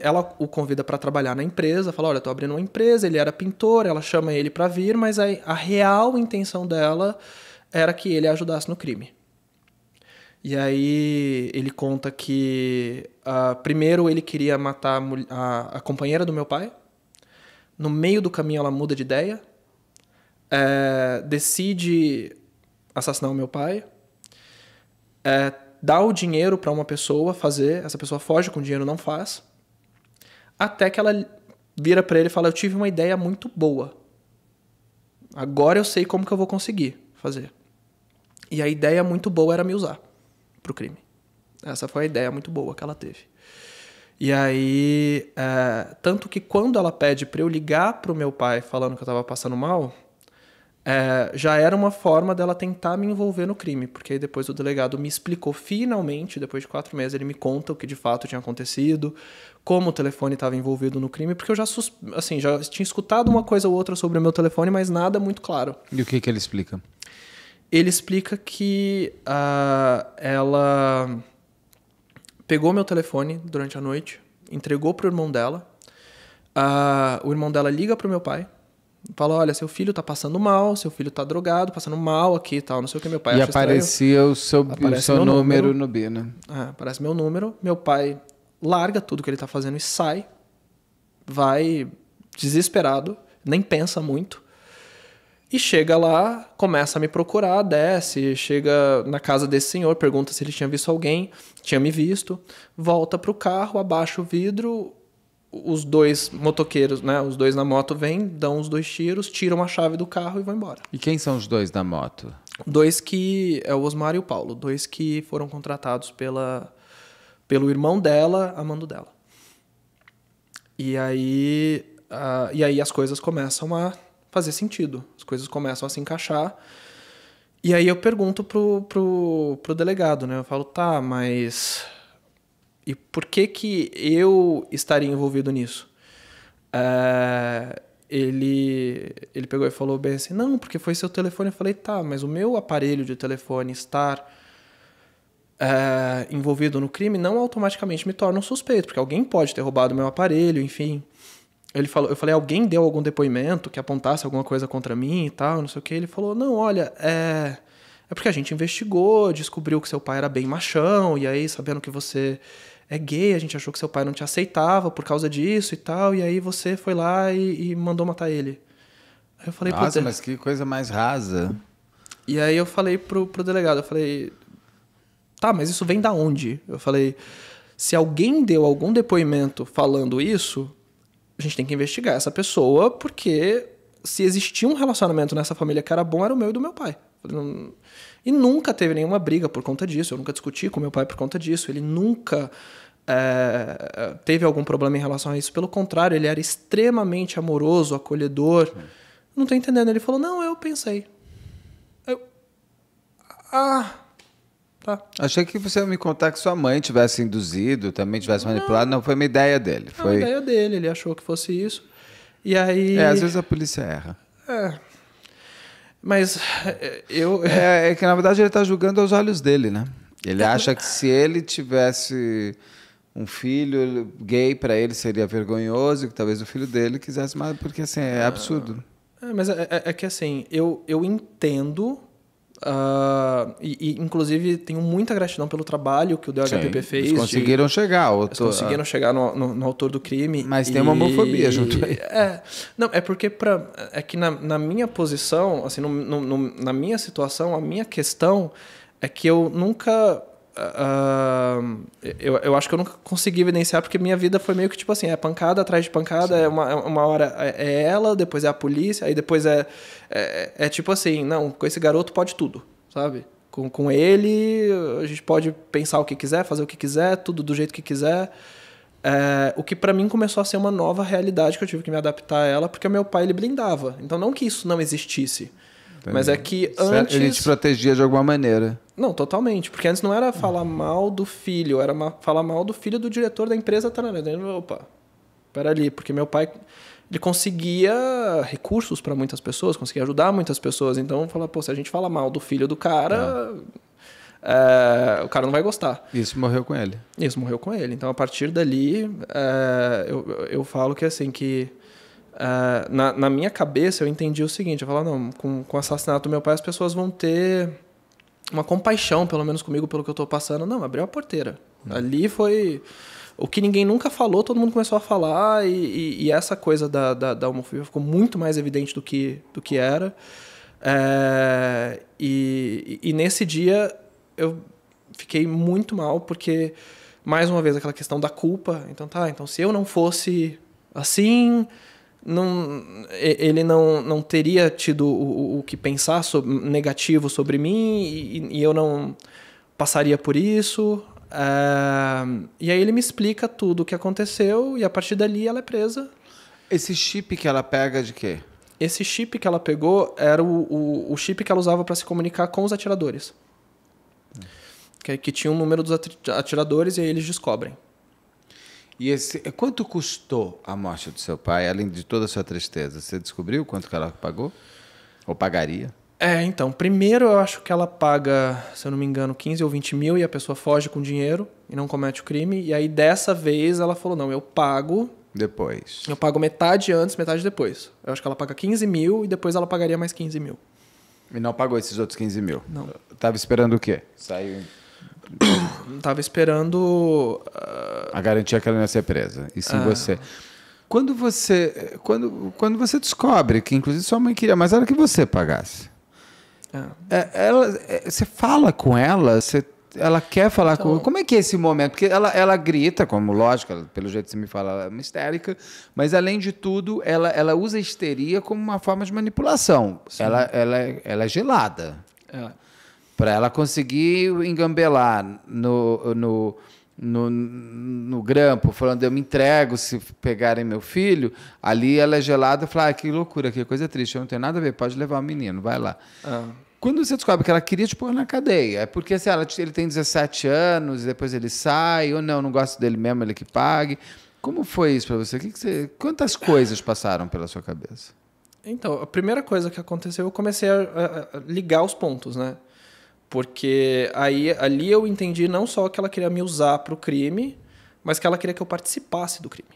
ela o convida para trabalhar na empresa, fala, olha, tô abrindo uma empresa, ele era pintor, ela chama ele para vir, mas a, a real intenção dela era que ele ajudasse no crime. E aí ele conta que uh, primeiro ele queria matar a, a, a, companheira do meu pai, no meio do caminho ela muda de ideia, é, decide assassinar o meu pai, é, dá o dinheiro para uma pessoa fazer, essa pessoa foge com o dinheiro, não faz, até que ela vira para ele e fala: Eu tive uma ideia muito boa. Agora eu sei como que eu vou conseguir fazer. E a ideia muito boa era me usar pro crime. Essa foi a ideia muito boa que ela teve. E aí, é, tanto que quando ela pede para eu ligar pro meu pai falando que eu tava passando mal, é, já era uma forma dela tentar me envolver no crime, porque aí depois o delegado me explicou finalmente, depois de quatro meses, ele me conta o que de fato tinha acontecido, como o telefone estava envolvido no crime, porque eu já, assim, já tinha escutado uma coisa ou outra sobre o meu telefone, mas nada muito claro. E o que, que ele explica? Ele explica que uh, ela pegou meu telefone durante a noite, entregou para o irmão dela, uh, o irmão dela liga para o meu pai Fala, olha, seu filho tá passando mal, seu filho tá drogado, passando mal aqui e tal, não sei o que, meu pai E aparecia o seu, aparece o seu número, número no B, né? É, aparece meu número, meu pai larga tudo que ele tá fazendo e sai, vai desesperado, nem pensa muito, e chega lá, começa a me procurar, desce, chega na casa desse senhor, pergunta se ele tinha visto alguém, tinha me visto, volta pro carro, abaixa o vidro, os dois motoqueiros, né? Os dois na moto vêm, dão os dois tiros, tiram a chave do carro e vão embora. E quem são os dois da moto? Dois que. É o Osmar e o Paulo. Dois que foram contratados pela, pelo irmão dela, amando dela. E aí. Uh, e aí as coisas começam a fazer sentido. As coisas começam a se encaixar. E aí eu pergunto pro, pro, pro delegado, né? Eu falo, tá, mas e por que que eu estaria envolvido nisso? Eh, ele, ele pegou e falou bem assim, não, porque foi seu telefone. Eu falei, tá, mas o meu aparelho de telefone estar eh, envolvido no crime não automaticamente me torna um suspeito, porque alguém pode ter roubado meu aparelho, enfim. Ele falou, eu falei, alguém deu algum depoimento que apontasse alguma coisa contra mim e tal, não sei o que. Ele falou, não, olha, é... É porque a gente investigou, descobriu que seu pai era bem machão, e aí, sabendo que você é gay, a gente achou que seu pai não te aceitava por causa disso e tal, e aí você foi lá e, e mandou matar ele. Aí eu falei Nossa, mas que coisa mais rasa. E aí eu falei pro, pro delegado, eu falei, tá, mas isso vem da onde? Eu falei, se alguém deu algum depoimento falando isso, a gente tem que investigar essa pessoa, porque se existia um relacionamento nessa família que era bom, era o meu e do meu pai. E nunca teve nenhuma briga por conta disso. Eu nunca discuti com meu pai por conta disso. Ele nunca é, teve algum problema em relação a isso. Pelo contrário, ele era extremamente amoroso, acolhedor. Hum. Não tô entendendo. Ele falou: Não, eu pensei. Eu. Ah. Tá. Achei que você ia me contar que sua mãe tivesse induzido, também tivesse manipulado. Não, não foi uma ideia dele. Foi uma ideia dele. Ele achou que fosse isso. E aí. É, às vezes a polícia erra. É. Mas eh, eu. É, é que na verdade ele está julgando aos olhos dele, né? Ele é. acha que se ele tivesse um filho gay para ele seria vergonhoso, que talvez o filho dele quisesse mais, porque assim, é ah. absurdo. É, mas é, é, é, que assim, eu, eu entendo Uh, e, e, inclusive, tenho muita gratidão pelo trabalho que o DHPP Sim, fez. Eles conseguiram de, chegar. Autor, eles conseguiram é. chegar no, no, no, autor do crime. Mas e, tem uma homofobia junto aí. É, não, é porque pra, é que na, na minha posição, assim, no, na minha situação, a minha questão é que eu nunca eu, eu acho que eu nunca consegui evidenciar, porque minha vida foi meio que tipo assim: é pancada atrás de pancada, é uma, é uma hora é, é ela, depois é a polícia, aí depois é, é, é tipo assim: não, com esse garoto pode tudo, sabe? Com, com ele a gente pode pensar o que quiser, fazer o que quiser, tudo do jeito que quiser. É, o que para mim começou a ser uma nova realidade que eu tive que me adaptar a ela, porque meu pai ele blindava. Então não que isso não existisse, mas é que é- antes. Ele te protegia de alguma maneira. Não, totalmente. Porque antes não era falar mal do filho, era falar mal do filho do diretor da empresa. Tá, né, né, né, opa, peraí, porque meu pai ele conseguia recursos para muitas pessoas, conseguia ajudar muitas pessoas. Então, falar, pô, se a gente fala mal do filho do cara, é, o cara não vai gostar. Isso morreu com ele. Isso morreu com ele. Então, a partir dali, é, eu, eu falo que assim que Uh, na, na, minha cabeça, eu entendi o seguinte: eu falava, não, com, com o assassinato do meu pai, as pessoas vão ter uma compaixão, pelo menos comigo, pelo que eu estou passando. Não, abriu a porteira. Hum. Ali foi o que ninguém nunca falou, todo mundo começou a falar, e, e, e essa coisa da, da, da, homofobia ficou muito mais evidente do que, do que era. É, e, e nesse dia eu fiquei muito mal, porque, mais uma vez, aquela questão da culpa. Então, tá, então se eu não fosse assim não, ele não, não teria tido o, o que pensar sobre, negativo sobre mim e, e, eu não passaria por isso. É, e aí ele me explica tudo o que aconteceu e a partir dali ela é presa. Esse chip que ela pega de quê? Esse chip que ela pegou era o, o, o chip que ela usava para se comunicar com os atiradores. Que, que tinha um número dos atiradores e aí eles descobrem. E esse, é, quanto custou a morte do seu pai, além de toda a sua tristeza? Você descobriu quanto que ela pagou? Ou pagaria? É, então, primeiro eu acho que ela paga, se eu não me engano, 15 ou 20 mil e a pessoa foge com dinheiro e não comete o crime. E aí dessa vez ela falou: não, eu pago. Depois. Eu pago metade antes, metade depois. Eu acho que ela paga 15 mil e depois ela pagaria mais 15 mil. E não pagou esses outros 15 mil? Não. Eu tava esperando o quê? Saiu tava esperando. Uh... A garantia é que ela não ia ser presa. E sim uh... você. Quando você. Quando, quando você descobre que, inclusive, sua mãe queria mais era que você pagasse. Ah. É. Ela, é, você fala com ela, você, ela quer falar então, com. Como é que é esse momento? Porque ela, ela grita, como lógico, pelo jeito que você me fala, ela é uma histérica, mas além de tudo, ela, ela usa a histeria como uma forma de manipulação. Ela, ela, ela é, é gelada. É. Para ela conseguir engambelar no, no, no, no, grampo, falando eu me entrego se pegarem meu filho, ali ela é gelada e fala: ah, que loucura, que coisa triste, eu não tenho nada a ver, pode levar o menino, vai lá. Ah. Quando você descobre que ela queria te pôr na cadeia, é porque assim, ela, ele tem 17 anos, depois ele sai, ou não, não gosto dele mesmo, ele que pague. Como foi isso para você? Que que você? Quantas coisas passaram pela sua cabeça? Então, a primeira coisa que aconteceu, eu comecei a, a, a ligar os pontos, né? Porque aí, ali eu entendi não só que ela queria me usar para o crime, mas que ela queria que eu participasse do crime.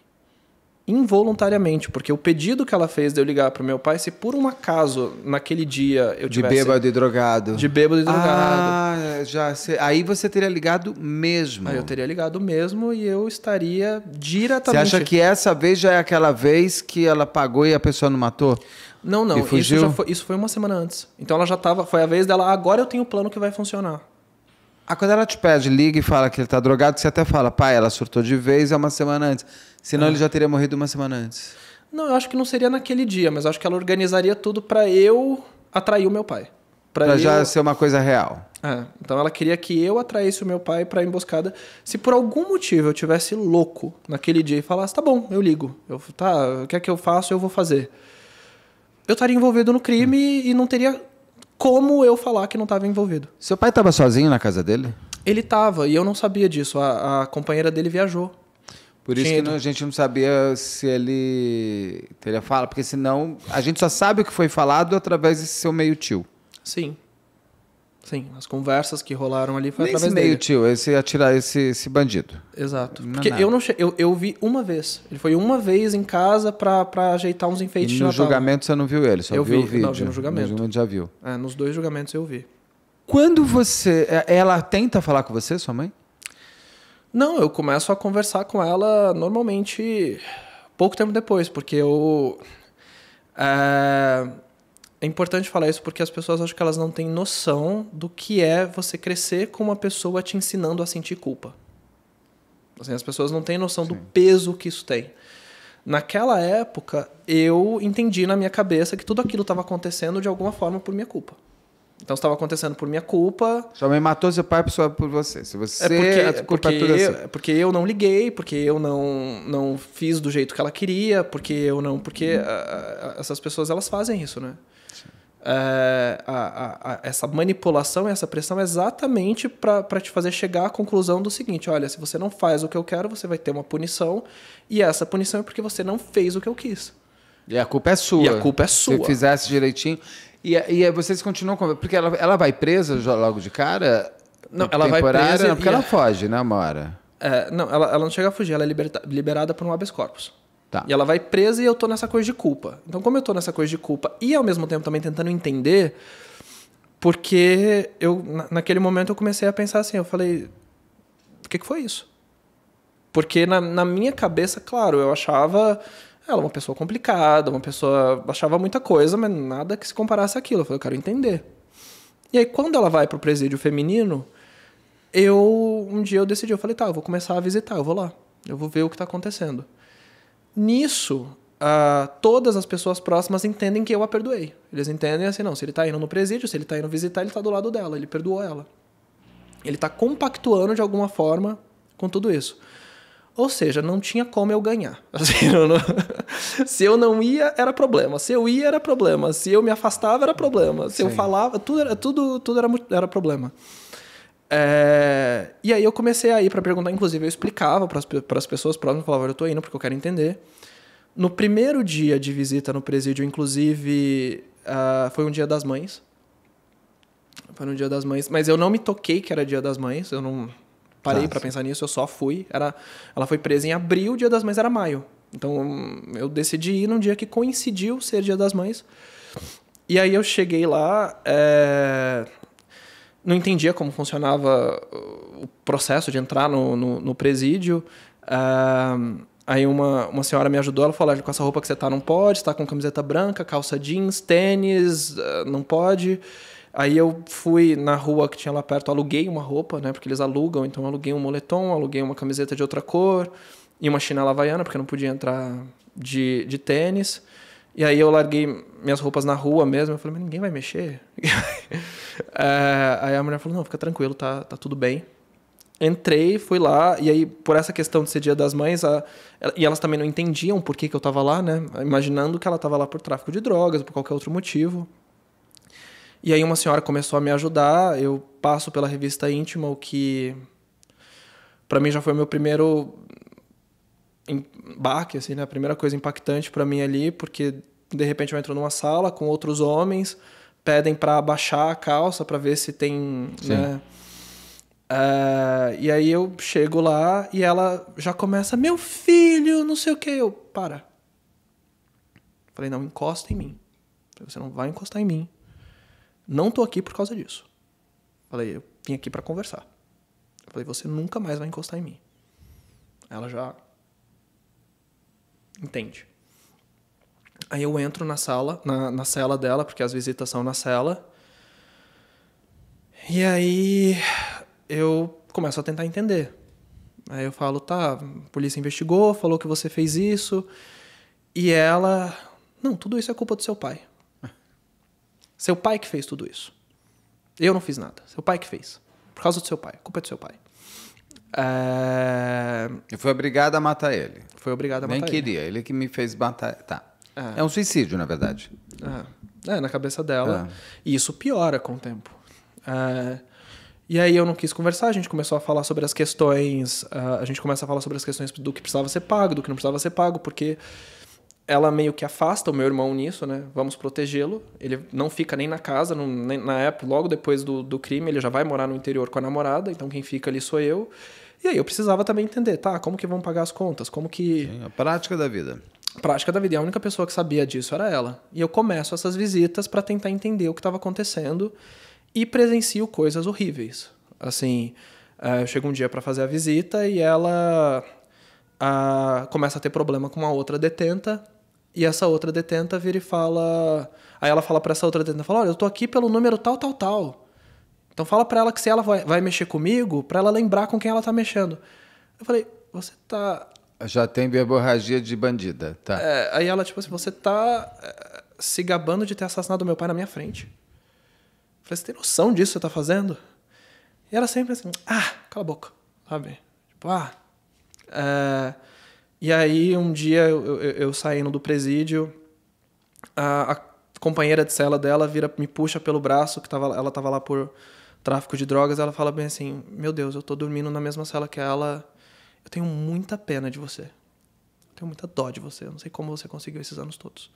Involuntariamente, porque o pedido que ela fez de eu ligar para o meu pai, se por um acaso naquele dia eu tivesse. De bêbado e drogado. De bêbado e drogado. Ah, já. aí você teria ligado mesmo. Aí eu teria ligado mesmo e eu estaria diretamente. Você acha que essa vez já é aquela vez que ela pagou e a pessoa não matou? Não, não. Isso foi, isso, foi, uma semana antes. Então ela já estava. Foi a vez dela, agora eu tenho um plano que vai funcionar. Ah, quando ela te pede, liga e fala que ele está drogado, você até fala, pai, ela surtou de vez, é uma semana antes. Senão ah. ele já teria morrido uma semana antes. Não, eu acho que não seria naquele dia, mas acho que ela organizaria tudo para eu atrair o meu pai. Para eu... já ser uma coisa real. É, então ela queria que eu atraísse o meu pai para emboscada. Se por algum motivo eu tivesse louco naquele dia e falasse, tá bom, eu ligo. Eu, tá, o que é que eu faço? Eu vou fazer eu estaria envolvido no crime hum. e não teria como eu falar que não estava envolvido. Seu pai estava sozinho na casa dele? Ele estava, e eu não sabia disso. A, a companheira dele viajou. Por isso Tinha que não, a gente não sabia se ele teria fala, porque senão a gente só sabe o que foi falado através desse seu meio tio. Sim. Sim, as conversas que rolaram ali foi Nem através esse meio dele. tio, esse atirar esse, esse bandido. Exato. Não é Porque eu não eu, eu vi uma vez. Ele foi uma vez em casa pra, ajeitar uns enfeites e no julgamento você não viu ele, só eu viu vi, o vídeo. Não, vi no julgamento. No julgamento já viu. É, nos dois julgamentos eu vi. Quando você... É, ela tenta falar com você, sua mãe? Não, eu começo a conversar com ela normalmente pouco tempo depois, porque eu... É é importante falar isso porque as pessoas acham que elas não têm noção do que é você crescer com uma pessoa te ensinando a sentir culpa. Assim, as pessoas não têm noção Sim. do peso que isso tem. Naquela época, eu entendi na minha cabeça que tudo aquilo estava acontecendo de alguma forma por minha culpa. Então estava acontecendo por minha culpa. Sua mãe matou seu pai só por você. Se você é porque, culpa é porque, eu, assim. porque eu não liguei, porque eu não, não fiz do jeito que ela queria, porque eu não, porque hum. a, a, essas pessoas elas fazem isso, né? é, a, a, a, essa manipulação, e essa pressão é exatamente para te fazer chegar à conclusão do seguinte: olha, se você não faz o que eu quero, você vai ter uma punição, e essa punição é porque você não fez o que eu quis. E a culpa é sua. E a culpa é sua. Se fizesse direitinho. E, e vocês continuam com. Porque ela, ela vai presa logo de cara? Não, ela vai presa. Não, porque ela foge, né, Mora? É, não, ela, ela não chega a fugir, ela é liberta, liberada por um habeas corpus. Tá. E ela vai presa e eu tô nessa coisa de culpa. Então, como eu tô nessa coisa de culpa e ao mesmo tempo também tentando entender, porque eu naquele momento eu comecei a pensar assim, eu falei, o que, que foi isso? Porque na, na minha cabeça, claro, eu achava ela uma pessoa complicada, uma pessoa achava muita coisa, mas nada que se comparasse àquilo. Eu falei, eu quero entender. E aí quando ela vai pro presídio feminino, eu um dia eu decidi, eu falei, tá, eu vou começar a visitar, eu vou lá. Eu vou ver o que tá acontecendo. Nisso, uh, todas as pessoas próximas entendem que eu a perdoei. Eles entendem assim, não, se ele está indo no presídio, se ele está indo visitar, ele está do lado dela, ele perdoou ela. Ele está compactuando de alguma forma com tudo isso. Ou seja, não tinha como eu ganhar. Assim, não... se eu não ia, era problema. Se eu ia, era problema. Se eu me afastava, era problema. Se Sim. eu falava, tudo era, tudo, tudo era, era problema. É... E aí eu comecei a ir para perguntar, inclusive eu explicava para as pessoas próximas, falava, eu tô indo porque eu quero entender. No primeiro dia de visita no presídio, inclusive, uh, foi um dia das mães. Foi um dia das mães, mas eu não me toquei que era dia das mães, eu não parei tá. para pensar nisso, eu só fui. Era, ela foi presa em abril, o dia das mães era maio. Então eu decidi ir num dia que coincidiu ser dia das mães. E aí eu cheguei lá, é não entendia como funcionava o processo de entrar no, no, no presídio. Uh, aí uma, uma senhora me ajudou, ela falou, com essa roupa que você tá não pode, Está com camiseta branca, calça jeans, tênis, uh, não pode. Aí eu fui na rua que tinha lá perto, aluguei uma roupa, né? Porque eles alugam, então aluguei um moletom, aluguei uma camiseta de outra cor e uma chinela havaiana, porque não podia entrar de, de tênis. E aí eu larguei minhas roupas na rua mesmo. Eu falei, mas ninguém vai mexer. é, aí a mulher falou, não, fica tranquilo, tá, tá tudo bem. Entrei, fui lá, e aí, por essa questão de ser dia das mães, a, e elas também não entendiam por que, que eu tava lá, né? Imaginando que ela tava lá por tráfico de drogas, por qualquer outro motivo. E aí uma senhora começou a me ajudar, eu passo pela revista íntima, o que para mim já foi meu primeiro baque, assim, né? A primeira coisa impactante para mim ali, porque de repente eu entro numa sala com outros homens, pedem para abaixar a calça para ver se tem, Sim. né? Eh, e aí eu chego lá e ela já começa, meu filho, não sei o que. Eu, para. Falei, não, encosta em mim. Você não vai encostar em mim. Não tô aqui por causa disso. Falei, eu vim aqui para conversar. falei, você nunca mais vai encostar em mim. Ela já entende? Aí eu entro na sala, na, na cela dela, porque as visitas são na cela. E aí eu começo a tentar entender. Aí eu falo, tá, a polícia investigou, falou que você fez isso. E ela, não, tudo isso é culpa do seu pai. Seu pai que fez tudo isso. Eu não fiz nada. Seu pai que fez. Por causa do seu pai. A culpa é do seu pai. É... Eu fui obrigado a matar ele. Foi obrigado a matar Nem ele. Nem queria, ele que me fez matar. Tá. É, é um suicídio, na verdade. É, é na cabeça dela. E isso piora com o tempo. E aí eu não quis conversar, a gente começou a falar sobre as questões. a gente começa a falar sobre as questões do que precisava ser pago, do que não precisava ser pago, porque ela meio que afasta o meu irmão nisso, né? Vamos protegê-lo. Ele não fica nem na casa, não, nem, na época, logo depois do, do crime, ele já vai morar no interior com a namorada, então quem fica ali sou eu. E aí eu precisava também entender, tá, como que vão pagar as contas? Como que. Sim, a prática da vida. A prática da vida. E a única pessoa que sabia disso era ela. E eu começo essas visitas para tentar entender o que estava acontecendo e presencio coisas horríveis. Assim, eh, eu chego um dia para fazer a visita e ela. A, ah, começa a ter problema com uma outra detenta e essa outra detenta vira e fala. Aí ela fala para essa outra detenta: fala, olha, eu tô aqui pelo número tal, tal, tal. Então fala para ela que se ela vai, vai mexer comigo, para ela lembrar com quem ela tá mexendo. Eu falei: você tá. Já tem verborragia de bandida, tá? É, aí ela, tipo assim, você tá eh, se gabando de ter assassinado meu pai na minha frente. Eu falei: você tem noção disso que você tá fazendo? E ela sempre assim: ah, cala a boca, sabe? Tipo, ah. É e aí, um dia, eu, eu, eu saindo do presídio, a, a, companheira de cela dela vira, me puxa pelo braço, que tava, ela tava lá por tráfico de drogas, ela fala bem assim, meu Deus, eu tô dormindo na mesma cela que ela, eu tenho muita pena de você. Eu tenho muita dó de você, eu não sei como você conseguiu esses anos todos.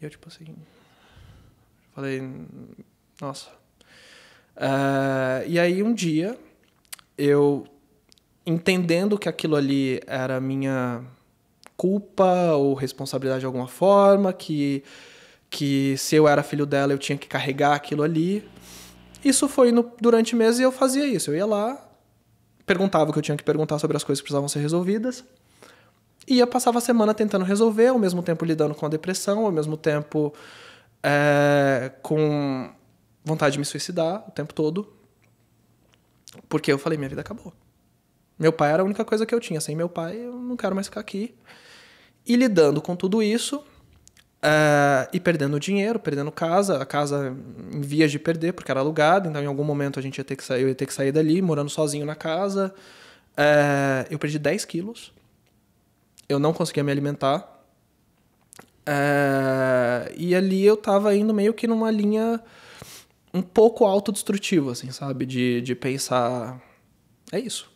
E eu, tipo assim, falei, nossa. Uh, e aí, um dia, eu entendendo que aquilo ali era minha culpa ou responsabilidade de alguma forma, que, que se eu era filho dela eu tinha que carregar aquilo ali. Isso foi no, durante meses e eu fazia isso. Eu ia lá, perguntava o que eu tinha que perguntar sobre as coisas que precisavam ser resolvidas. E eu passava a semana tentando resolver, ao mesmo tempo lidando com a depressão, ao mesmo tempo é, com vontade de me suicidar o tempo todo. Porque eu falei, minha vida acabou. Meu pai era a única coisa que eu tinha. Sem meu pai, eu não quero mais ficar aqui. E lidando com tudo isso, uh, e perdendo dinheiro, perdendo casa, a casa em vias de perder, porque era alugada, então em algum momento a gente ia ter que sair, eu ia ter que sair dali, morando sozinho na casa. Uh, eu perdi 10 quilos. Eu não conseguia me alimentar. Uh, e ali eu tava indo meio que numa linha um pouco autodestrutiva, assim, sabe? De, de pensar. É isso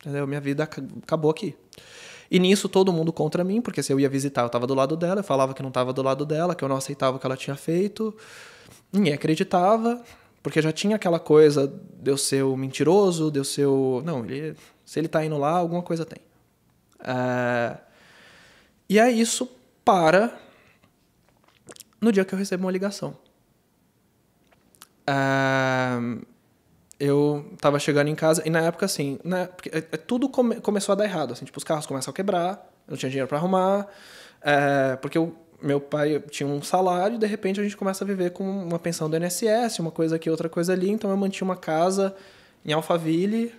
Entendeu? Minha vida acabou aqui. E nisso todo mundo contra mim, porque se eu ia visitar, eu estava do lado dela, eu falava que não estava do lado dela, que eu não aceitava o que ela tinha feito. Ninguém acreditava, porque já tinha aquela coisa de eu ser o mentiroso, de eu ser o. Não, ele, se ele está indo lá, alguma coisa tem. É, e aí isso para no dia que eu recebo uma ligação. É eu tava chegando em casa e na época assim, na, né, é, é, tudo come, começou a dar errado, assim, tipo os carros começam a quebrar, eu não tinha dinheiro para arrumar, é, porque o meu pai tinha um salário e de repente a gente começa a viver com uma pensão do INSS, uma coisa aqui, outra coisa ali, então eu mantinha uma casa em Alphaville,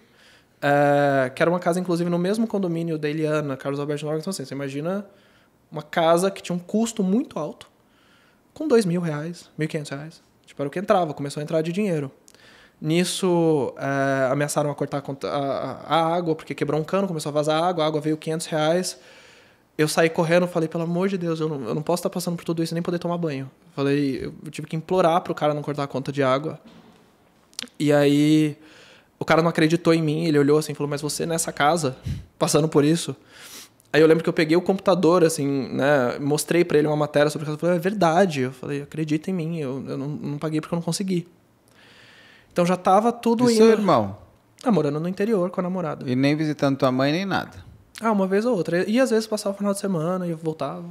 é, que era uma casa inclusive no mesmo condomínio da Eliana, Carlos Alberto Noga, então assim, você imagina uma casa que tinha um custo muito alto, com dois mil reais, mil quinhentos reais, tipo era o que entrava, começou a entrar de dinheiro. Nisso, é, ameaçaram a cortar a, a, a, água, porque quebrou um cano, começou a vazar água, a água veio 500 reais. Eu saí correndo, falei, pelo amor de Deus, eu não, eu não posso estar passando por tudo isso nem poder tomar banho. Falei, eu tive que implorar pro cara não cortar a conta de água. E aí, o cara não acreditou em mim, ele olhou assim e falou, mas você nessa casa, passando por isso... Aí eu lembro que eu peguei o computador, assim, né? Mostrei para ele uma matéria sobre o caso. Ele falou, é verdade. Eu falei, acredita em mim, eu, eu não, não paguei porque eu não consegui. Então já tava tudo e indo. seu irmão? Ah, morando no interior com a namorada. E nem visitando tua mãe, nem nada? Ah, uma vez ou outra. E às vezes passava o final de semana e voltava.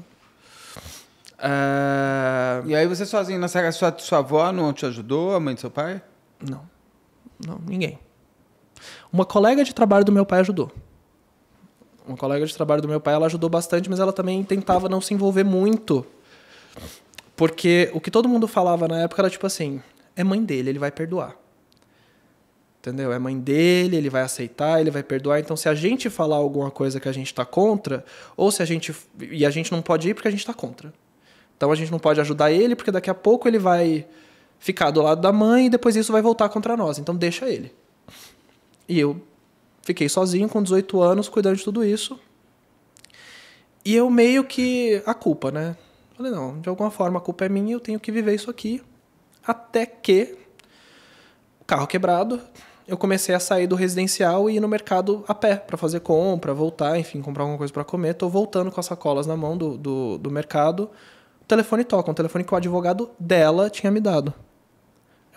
É... E aí você sozinho na sua, sua, sua avó não te ajudou, a mãe do seu pai? Não. Não, ninguém. Uma colega de trabalho do meu pai ajudou. Uma colega de trabalho do meu pai, ela ajudou bastante, mas ela também tentava não se envolver muito. Porque o que todo mundo falava na época era tipo assim: é mãe dele, ele vai perdoar. Entendeu? É mãe dele, ele vai aceitar, ele vai perdoar. Então, se a gente falar alguma coisa que a gente está contra, ou se a gente. E a gente não pode ir porque a gente está contra. Então, a gente não pode ajudar ele porque daqui a pouco ele vai ficar do lado da mãe e depois isso vai voltar contra nós. Então, deixa ele. E eu fiquei sozinho com 18 anos cuidando de tudo isso. E eu meio que. A culpa, né? Falei, não, de alguma forma a culpa é minha, eu tenho que viver isso aqui. Até que. O carro quebrado, eu comecei a sair do residencial e ir no mercado a pé para fazer compra, voltar, enfim, comprar alguma coisa para comer. Tô voltando com as sacolas na mão do, do, do mercado. O telefone toca, um telefone que o advogado dela tinha me dado.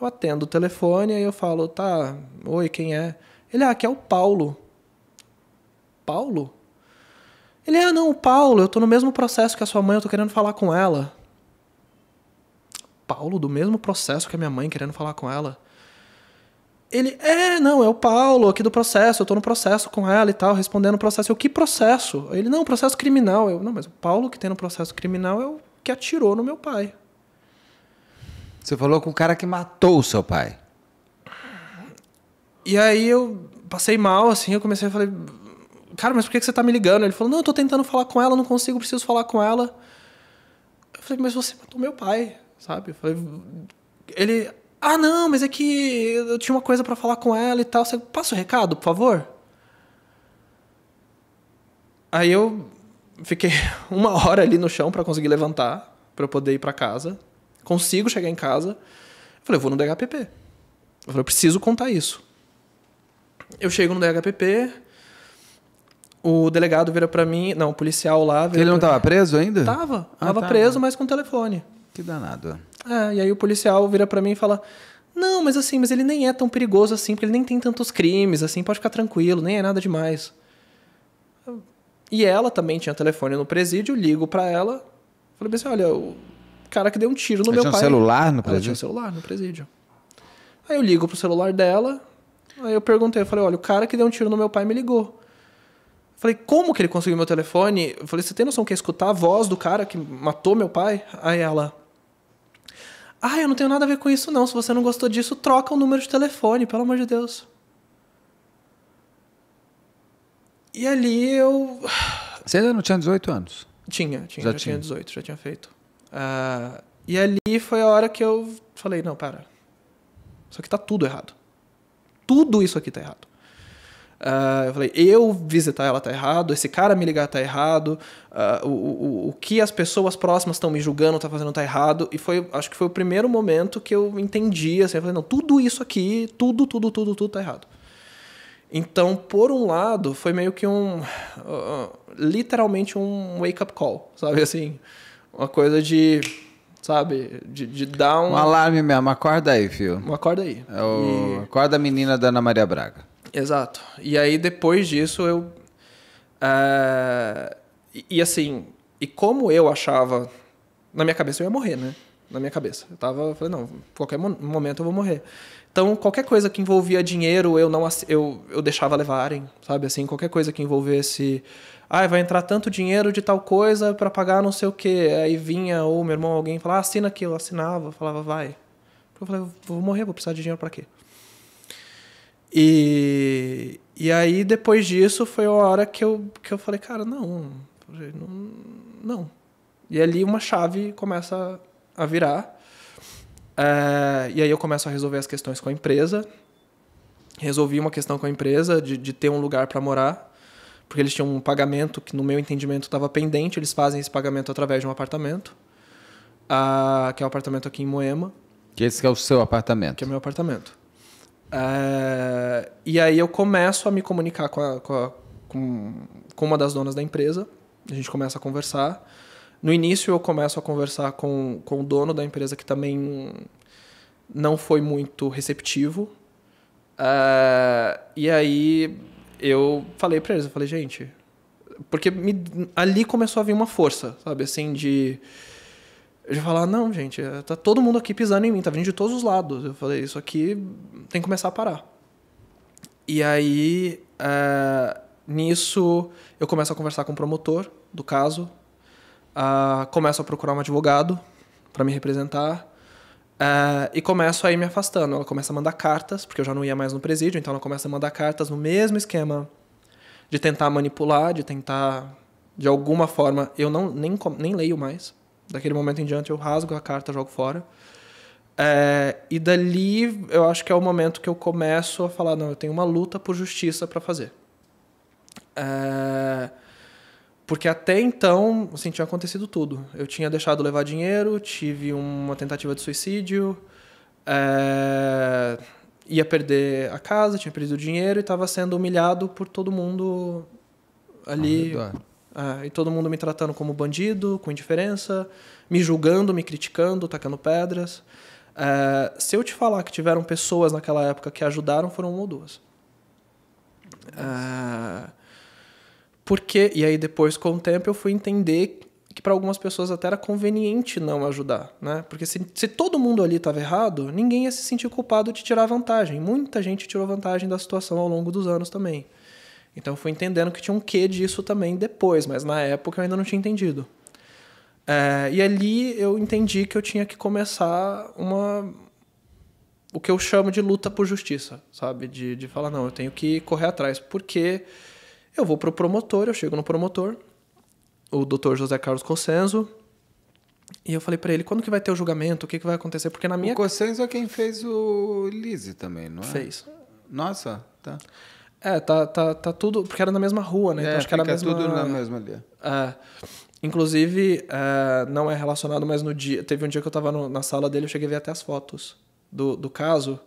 Eu atendo o telefone e eu falo, tá, oi, quem é? Ele, ah, aqui é o Paulo. Paulo? Ele, ah, não, o Paulo, eu tô no mesmo processo que a sua mãe, eu tô querendo falar com ela. Paulo, do mesmo processo que a minha mãe, querendo falar com ela. Ele, é, não, é o Paulo aqui do processo, eu tô no processo com ela e tal, respondendo o processo. Eu, que processo? Ele, não, processo criminal. Eu, não, mas o Paulo que tem no processo criminal é o que atirou no meu pai. Você falou com o cara que matou o seu pai. E aí eu passei mal, assim, eu comecei a falar, cara, mas por que você tá me ligando? Ele falou, não, eu tô tentando falar com ela, não consigo, preciso falar com ela. Eu falei, mas você matou meu pai, sabe? Eu falei, ele ah, não, mas é que eu tinha uma coisa para falar com ela e tal. Você passa o recado, por favor? Aí eu fiquei uma hora ali no chão para conseguir levantar, para eu poder ir para casa. Consigo chegar em casa. Eu falei, eu vou no DHPP. Eu falei, eu preciso contar isso. Eu chego no DHPP, o delegado vira para mim, não, o policial lá... Ele não estava preso ainda? Tava, ah, tava tá, preso, mas com telefone. Que danado. Ah, e aí o policial vira para mim e fala: Não, mas assim, mas ele nem é tão perigoso assim, porque ele nem tem tantos crimes, assim, pode ficar tranquilo, nem é nada demais. E ela também tinha telefone no presídio, ligo para ela, falei assim: Olha, o cara que deu um tiro no ela meu tinha pai. É, tinha um celular no presídio? Ela tinha um celular no presídio. Aí eu ligo pro celular dela, aí eu perguntei: Eu falei, olha, o cara que deu um tiro no meu pai me ligou. Falei, como que ele conseguiu meu telefone? Eu falei, você tem noção que é escutar a voz do cara que matou meu pai? Aí ela, ah, eu não tenho nada a ver com isso, não. Se você não gostou disso, troca o número de telefone, pelo amor de Deus. E ali eu. Você ainda não tinha 18 anos? Tinha, tinha já, já tinha. 18, já tinha feito. Uh, e ali foi a hora que eu falei: não, para. Isso aqui tá tudo errado. Tudo isso aqui tá errado. Uh, eu falei, eu visitar ela tá errado, esse cara me ligar tá errado, uh, o, o, o que as pessoas próximas estão me julgando, tá fazendo tá errado. E foi, acho que foi o primeiro momento que eu entendi, assim, eu falei, não, tudo isso aqui, tudo, tudo, tudo, tudo tá errado. Então, por um lado, foi meio que um. Uh, literalmente um wake-up call, sabe assim? Uma coisa de sabe? De, de, dar um. Um alarme mesmo, acorda aí, filho. Acorda aí. É o... e... Acorda a menina da Ana Maria Braga. Exato. E aí depois disso eu. Uh, e, e, assim, e como eu achava. Na minha cabeça eu ia morrer, né? Na minha cabeça. Eu tava. Eu falei, não, qualquer momento eu vou morrer. Então, qualquer coisa que envolvia dinheiro, eu não eu, eu deixava levarem, sabe? Assim, qualquer coisa que envolvesse. Ah, vai entrar tanto dinheiro de tal coisa para pagar não sei o quê. Aí vinha ou meu irmão, alguém, falava, ah, assina aqui. Eu assinava, falava, vai. Eu falei, vou morrer, vou precisar de dinheiro para quê? E, e aí, depois disso, foi a hora que eu, que eu falei, cara, não, não, não. E ali uma chave começa a virar. É, e aí eu começo a resolver as questões com a empresa. Resolvi uma questão com a empresa de, de ter um lugar para morar, porque eles tinham um pagamento que, no meu entendimento, estava pendente. Eles fazem esse pagamento através de um apartamento, a, ah, que é o um apartamento aqui em Moema. Que esse é o seu apartamento? Que é o meu apartamento. Ah, e aí eu começo a me comunicar com, a, com, a, com, com uma das donas da empresa. A gente começa a conversar. No início eu começo a conversar com, com o dono da empresa que também não foi muito receptivo. Uh, e aí eu falei para eles, eu falei, gente, porque me, ali começou a vir uma força, sabe, assim, de de falar, não, gente, eh, tá todo mundo aqui pisando em mim, tá vindo de todos os lados. Eu falei, isso aqui tem que começar a parar. E aí, eh, nisso, eu começo a conversar com o promotor do caso, uh, começo a procurar um advogado para me representar, eh, e começo a ir me afastando. Ela começa a mandar cartas, porque eu já não ia mais no presídio, então ela começa a mandar cartas no mesmo esquema de tentar manipular, de tentar, de alguma forma, eu não nem, nem leio mais Daquele momento em diante eu rasgo a carta, jogo fora. É, e dali eu acho que é o momento que eu começo a falar: não, eu tenho uma luta por justiça para fazer. É, porque até então, assim, tinha acontecido tudo. Eu tinha deixado levar dinheiro, tive uma tentativa de suicídio, é, ia perder a casa, tinha perdido dinheiro e estava sendo humilhado por todo mundo ali. Ah, ah, e todo mundo me tratando como bandido, com indiferença, me julgando, me criticando, tacando pedras. Ah, se eu te falar que tiveram pessoas naquela época que ajudaram, foram uma ou duas. Ah, porque, e aí depois, com o tempo, eu fui entender que para algumas pessoas até era conveniente não ajudar, né? Porque se, se todo mundo ali estava errado, ninguém ia se sentir culpado de tirar vantagem. Muita gente tirou vantagem da situação ao longo dos anos também. Então eu fui entendendo que tinha um quê disso também depois, mas na época eu ainda não tinha entendido. É, e ali eu entendi que eu tinha que começar uma. o que eu chamo de luta por justiça, sabe? De, de falar, não, eu tenho que correr atrás, porque eu vou pro promotor, eu chego no promotor, o doutor José Carlos Cossenzo, e eu falei para ele, quando que vai ter o julgamento? O que, que vai acontecer? Porque na minha... O Cossenzo é quem fez o Lise também, não é? Fez. Nossa, tá. É, tá, tá, tá tudo. Porque era na mesma rua, né? Então é, então acho que era a mesma. tudo na mesma ali. É. é. Inclusive, é, não é relacionado, mas no dia. Teve um dia que eu tava no, na sala dele, eu cheguei a ver até as fotos do, do caso.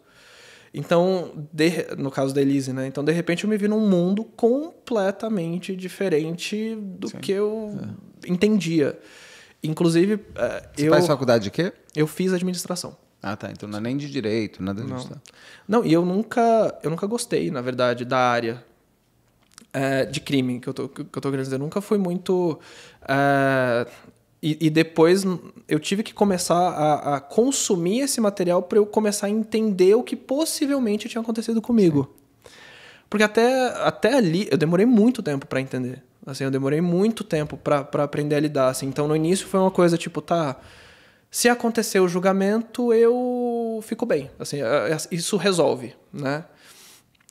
Então, de, no caso da Elise, né? Então, de repente, eu me vi num mundo completamente diferente do Sim. que eu é. entendia. Inclusive, Você é, eu. Você faz faculdade de quê? Eu fiz administração. Ah, tá. Então não é nem de direito, nada disso. Não. Tá. não, e eu nunca, eu nunca gostei, na verdade, da área é, de crime que eu, tô, que eu tô querendo dizer. Eu nunca fui muito. É, e, e, depois eu tive que começar a, a consumir esse material para eu começar a entender o que possivelmente tinha acontecido comigo. Sim. Porque até, até ali eu demorei muito tempo para entender. Assim, eu demorei muito tempo para aprender a lidar. Assim. Então no início foi uma coisa tipo, tá se acontecer o julgamento, eu fico bem. Assim, é, é, isso resolve, né?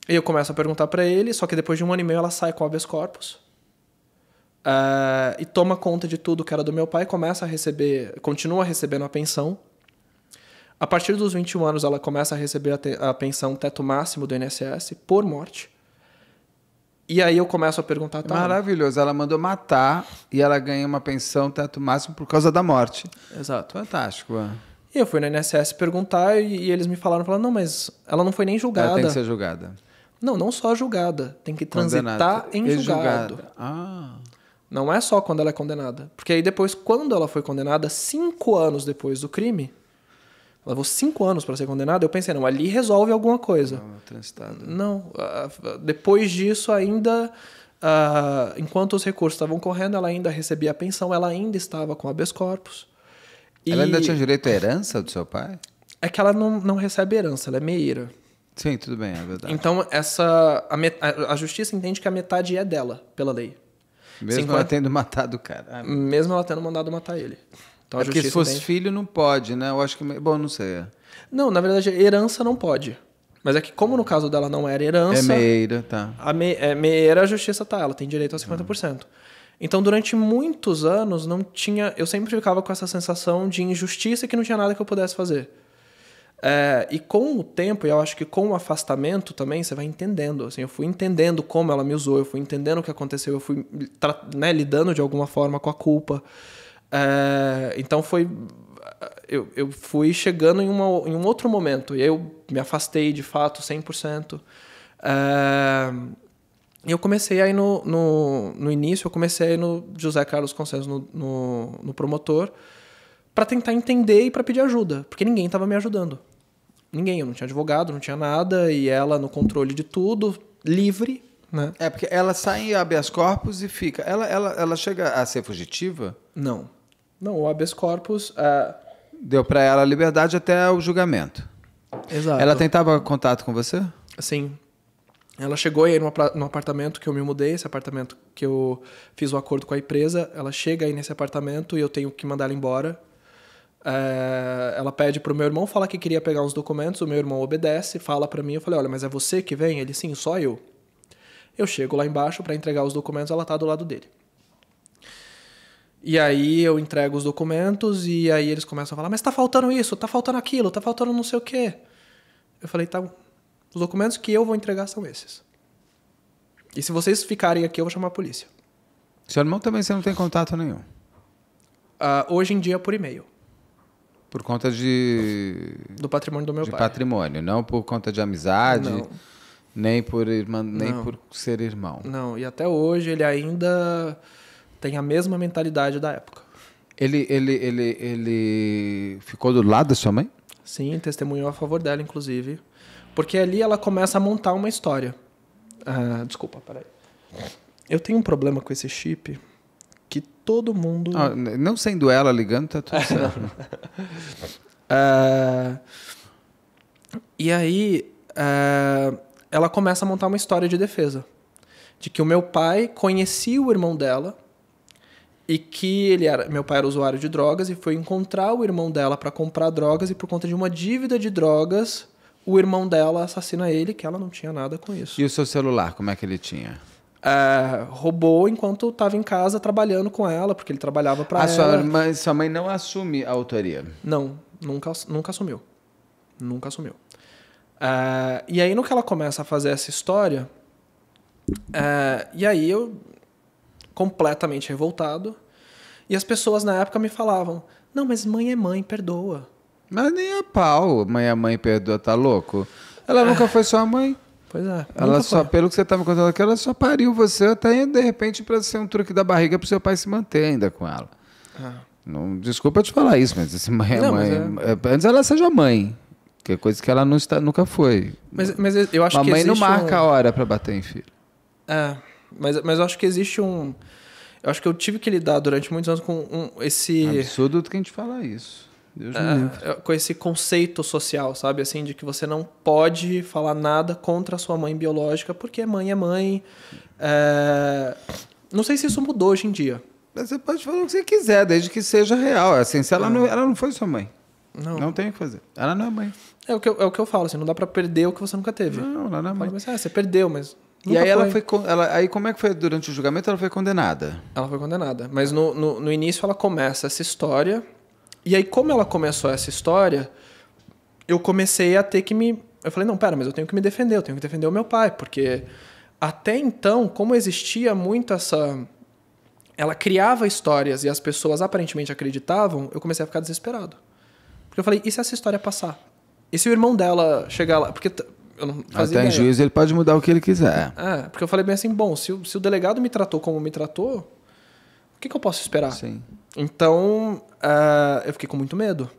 Eu começo a perguntar para ele, só que depois de um ano e meio ela sai com o habeas corpus. Uh, e toma conta de tudo que era do meu pai, começa a receber, continua recebendo a pensão. A partir dos 21 anos, ela começa a receber a, te, a pensão teto máximo do INSS por morte. E aí eu começo a perguntar. Tá, Maravilhoso. Ela mandou matar e ela ganha uma pensão teto máximo por causa da morte. Exato. Fantástico. E eu fui no INSS perguntar e, eles me falaram, falaram, não, mas ela não foi nem julgada. Ela tem que ser julgada. Não, não só julgada. Tem que transitar condenada. em julgado. Ah. Não é só quando ela é condenada. Porque aí depois, quando ela foi condenada, cinco anos depois do crime, levou cinco anos para ser condenado, eu pensei, não, ali resolve alguma coisa. Não, transitado. Não, depois disso ainda, enquanto os recursos estavam correndo, ela ainda recebia a pensão, ela ainda estava com habeas corpus. Ela e... ainda tinha direito à herança do seu pai? É que ela não, não recebe herança, ela é meira. Sim, tudo bem, é verdade. Então, essa, a, met... a justiça entende que a metade é dela, pela lei. Mesmo 50... ela tendo matado o cara. Mesmo ela tendo mandado matar ele. Então, é porque se fosse filho não pode, né? Eu acho que. Bom, não sei. Não, na verdade, herança não pode. Mas é que, como no caso dela não era herança. É meira, tá. A me, é meira, a justiça tá, ela tem direito a 50%. Ah. Então, durante muitos anos, não tinha. Eu sempre ficava com essa sensação de injustiça que não tinha nada que eu pudesse fazer. É, e com o tempo, e eu acho que com o afastamento também, você vai entendendo. Assim, eu fui entendendo como ela me usou, eu fui entendendo o que aconteceu, eu fui né, lidando de alguma forma com a culpa. Ah, então foi. Eu, eu fui chegando em, uma, em um outro momento. E eu me afastei de fato 100%. Ah, e eu comecei aí no, no, no, início, eu comecei aí no José Carlos Consenso, no, no, no promotor, para tentar entender e para pedir ajuda, porque ninguém estava me ajudando. Ninguém, eu não tinha advogado, não tinha nada, e ela no controle de tudo, livre, né? É, porque ela sai em habeas corpus e fica. Ela, ela, ela chega a ser fugitiva? Não. Não, o habeas corpus. Uh... Deu para ela liberdade até o julgamento. Exato. Ela tentava contato com você? Sim. Ela chegou aí no apartamento que eu me mudei, esse apartamento que eu fiz o um acordo com a empresa. Ela chega aí nesse apartamento e eu tenho que mandar ela embora. É, ela pede pro meu irmão falar que queria pegar uns documentos, o meu irmão obedece, fala para mim, eu falei, olha, mas é você que vem? Ele, sim, só eu. Eu chego lá embaixo para entregar os documentos, ela tá do lado dele. E aí eu entrego os documentos e aí eles começam a falar: "Mas tá faltando isso, tá faltando aquilo, tá faltando não sei o quê". Eu falei: "Tá, os documentos que eu vou entregar são esses. E se vocês ficarem aqui, eu vou chamar a polícia". Seu irmão também você não tem contato nenhum. Uh, hoje em dia por e-mail. Por conta de do patrimônio do meu de pai. patrimônio, não por conta de amizade. Não. Nem por irmã, nem por ser irmão. Não, e até hoje ele ainda tem a mesma mentalidade da época. Ele, ele, ele, ele ficou do lado da sua mãe? Sim, testemunhou a favor dela, inclusive. Porque ali ela começa a montar uma história. Ah, desculpa, peraí. Eu tenho um problema com esse chip que todo mundo. Ah, não sendo ela ligando, tá tudo certo. ah, e aí ah, ela começa a montar uma história de defesa. De que o meu pai conhecia o irmão dela e que ele era, meu pai era usuário de drogas e foi encontrar o irmão dela para comprar drogas e por conta de uma dívida de drogas, o irmão dela assassina ele, que ela não tinha nada com isso. E o seu celular, como é que ele tinha? É, roubou enquanto estava em casa trabalhando com ela, porque ele trabalhava para ela. Sua mãe, sua mãe não assume a autoria? Não, nunca, nunca assumiu. Nunca assumiu. É, e aí, no que ela começa a fazer essa história, é, e aí eu completamente revoltado. E as pessoas na época me falavam: Não, mas mãe é mãe, perdoa. Mas nem a pau, mãe é mãe, perdoa, tá louco? Ela ah. nunca foi sua mãe. Pois é. Ela só, foi. pelo que você estava me contando aqui, ela só pariu você até de repente para ser um truque da barriga o seu pai se manter ainda com ela. Ah. Não, desculpa te falar isso, mas mãe é não, é mãe. É... Antes ela seja mãe. Que é coisa que ela não está, nunca foi. Mas, mas eu acho Uma que. A mãe não marca um... a hora para bater em filho. É. Mas, mas eu acho que existe um. Eu acho que eu tive que lidar durante muitos anos com um, esse. Absurdo que a gente fala isso. Deus me é, livre. É, com esse conceito social, sabe? Assim, de que você não pode falar nada contra a sua mãe biológica, porque mãe é mãe. É... Não sei se isso mudou hoje em dia. Mas você pode falar o que você quiser, desde que seja real. É assim, se ela, não, ela não foi sua mãe. Não. Não tem o que fazer. Ela não é mãe. É o que eu, é o que eu falo, assim, não dá para perder o que você nunca teve. Não, ela não é mãe. Mas, ah, você perdeu, mas e aí foi. ela foi. Ela, aí como é que foi durante o julgamento? Ela foi condenada. Ela foi condenada. Mas no, no, no início ela começa essa história. E aí, como ela começou essa história, eu comecei a ter que me. Eu falei, não, pera, mas eu tenho que me defender, eu tenho que defender o meu pai, porque até então, como existia muito essa. Ela criava histórias e as pessoas aparentemente acreditavam, eu comecei a ficar desesperado. Porque eu falei, e se essa história passar? E se o irmão dela chegar lá? Porque eu não fazia Até ideia. em juízo ele pode mudar o que ele quiser. É, porque eu falei bem assim, bom, se, se o delegado me tratou como me tratou, o que, que eu posso esperar? Sim. Então, uh, eu fiquei com muito medo.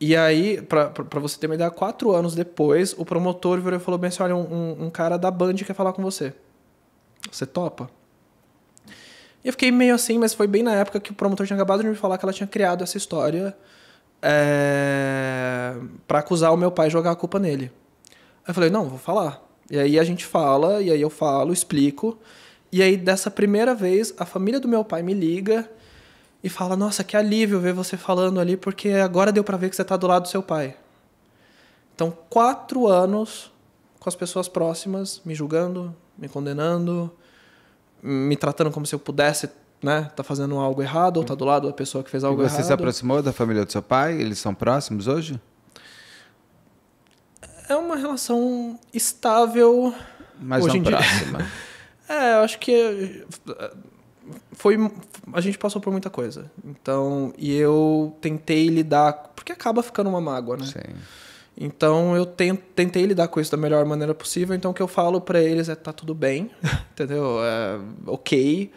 E aí, para você ter uma ideia, quatro anos depois, o promotor virou e falou bem assim, olha, um, um, um cara da Band quer falar com você. Você topa? E eu fiquei meio assim, mas foi bem na época que o promotor tinha acabado de me falar que ela tinha criado essa história é, para acusar o meu pai e jogar a culpa nele. Aí eu falei, não, vou falar. E aí a gente fala, e aí eu falo, explico. E aí dessa primeira vez, a família do meu pai me liga e fala: "Nossa, que alívio ver você falando ali, porque agora deu para ver que você tá do lado do seu pai". Então, quatro anos com as pessoas próximas me julgando, me condenando, me tratando como se eu pudesse né? Tá fazendo algo errado ou tá do lado da pessoa que fez algo e você errado. Você se aproximou da família do seu pai? Eles são próximos hoje? é uma relação estável. hoje não próxima. é, eu acho que eh, foi a gente passou por muita coisa. Então, e eu tentei lidar, porque acaba ficando uma mágoa, né? Sim. Então, eu tentei lidar com isso da melhor maneira possível. Então, o que eu falo para eles é tá tudo bem, entendeu? É, OK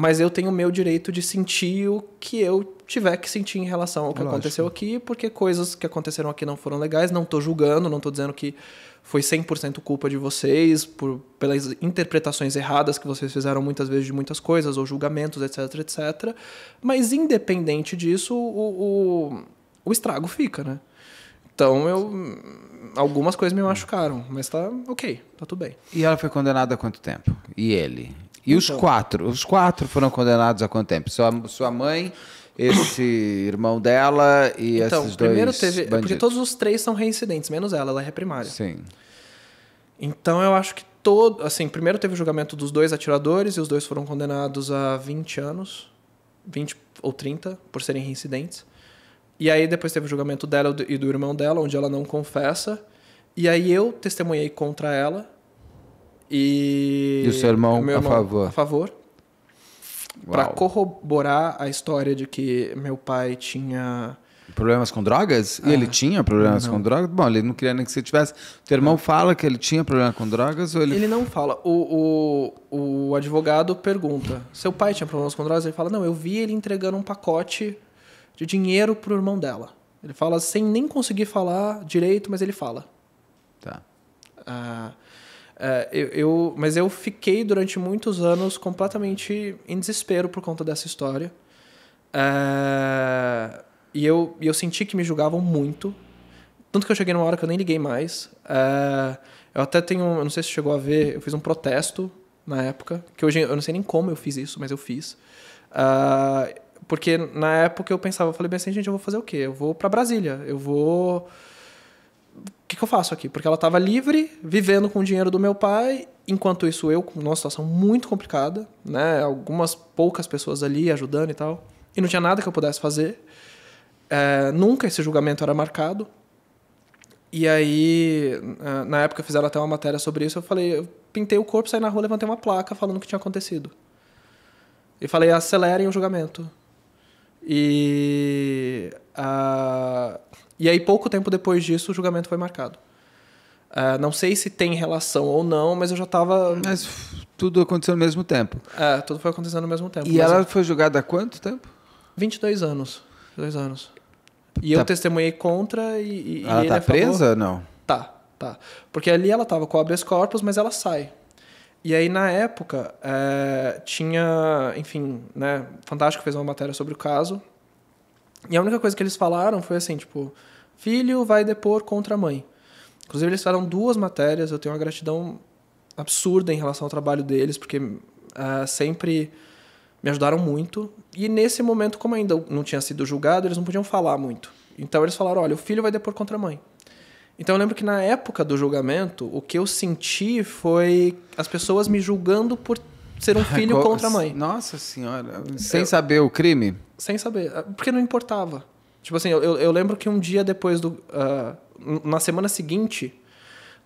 mas eu tenho o meu direito de sentir o que eu tiver que sentir em relação ao que Lógico. aconteceu aqui, porque coisas que aconteceram aqui não foram legais, não estou julgando, não estou dizendo que foi 100% culpa de vocês por, pelas interpretações erradas que vocês fizeram muitas vezes de muitas coisas ou julgamentos, etc, etc. Mas independente disso, o, o, o estrago fica, né? Então eu algumas coisas me hum. machucaram, mas tá OK, tá tudo bem. E ela foi condenada há quanto tempo? E ele? E então. os quatro? Os quatro foram condenados a quanto tempo? Sua, sua mãe, esse irmão dela e então, esses dois. Primeiro teve. É bandidos. Porque todos os três são reincidentes, menos ela, ela é reprimária. Sim. Então eu acho que todo. Assim, primeiro teve o julgamento dos dois atiradores e os dois foram condenados a 20 anos 20 ou 30 por serem reincidentes. E aí depois teve o julgamento dela e do irmão dela, onde ela não confessa. E aí eu testemunhei contra ela e, e o seu irmão, irmão a favor. A favor. Para corroborar a história de que meu pai tinha. Problemas com drogas? Ah, ele tinha problemas não. com drogas? Bom, ele não queria nem que você tivesse. Teu irmão não. fala que ele tinha problema com drogas ou ele. Ele não fala. O, o, o advogado pergunta: seu pai tinha problemas com drogas? Ele fala: não, eu vi ele entregando um pacote de dinheiro pro irmão dela. Ele fala sem nem conseguir falar direito, mas ele fala. Tá. Ah. É, eu, eu, mas eu fiquei durante muitos anos completamente em desespero por conta dessa história. É, e eu, eu senti que me julgavam muito. Tanto que eu cheguei numa hora que eu nem liguei mais. É, eu até tenho, eu não sei se chegou a ver, eu fiz um protesto na época, que hoje eu não sei nem como eu fiz isso, mas eu fiz. porque na época eu pensava, eu falei bem assim, gente, eu vou fazer o quê? Eu vou para Brasília, eu vou que, que eu faço aqui? Porque ela estava livre, vivendo com o dinheiro do meu pai, enquanto isso eu, com uma situação muito complicada, né? Algumas poucas pessoas ali ajudando e tal. E não tinha nada que eu pudesse fazer. É, nunca esse julgamento era marcado. E aí, na época fizeram até uma matéria sobre isso, eu falei, eu pintei o corpo, saí na rua, levantei uma placa falando o que tinha acontecido. E falei, acelerem o julgamento. E a e aí, pouco tempo depois disso, o julgamento foi marcado. Uh, não sei se tem relação ou não, mas eu já estava. Mas tudo aconteceu no mesmo tempo. É, tudo foi acontecendo no mesmo tempo. E ela foi julgada há quanto tempo? 22 anos. Dois anos. E tá... eu testemunhei contra e. e ela está é presa ou não? Tá, tá. Porque ali ela estava com habeas corpus, mas ela sai. E aí, na época, é, tinha. Enfim, né? Fantástico fez uma matéria sobre o caso. E a única coisa que eles falaram foi assim, tipo, filho vai depor contra a mãe. Inclusive, eles fizeram duas matérias, eu tenho uma gratidão absurda em relação ao trabalho deles, porque uh, sempre me ajudaram muito. E nesse momento, como ainda não tinha sido julgado, eles não podiam falar muito. Então eles falaram: olha, o filho vai depor contra a mãe. Então eu lembro que na época do julgamento, o que eu senti foi as pessoas me julgando por ser um filho contra a mãe. Nossa senhora, sem eu, saber o crime? Sem saber, ah, porque não importava. Tipo assim, eu, eu lembro que um dia depois do. Uh, na semana seguinte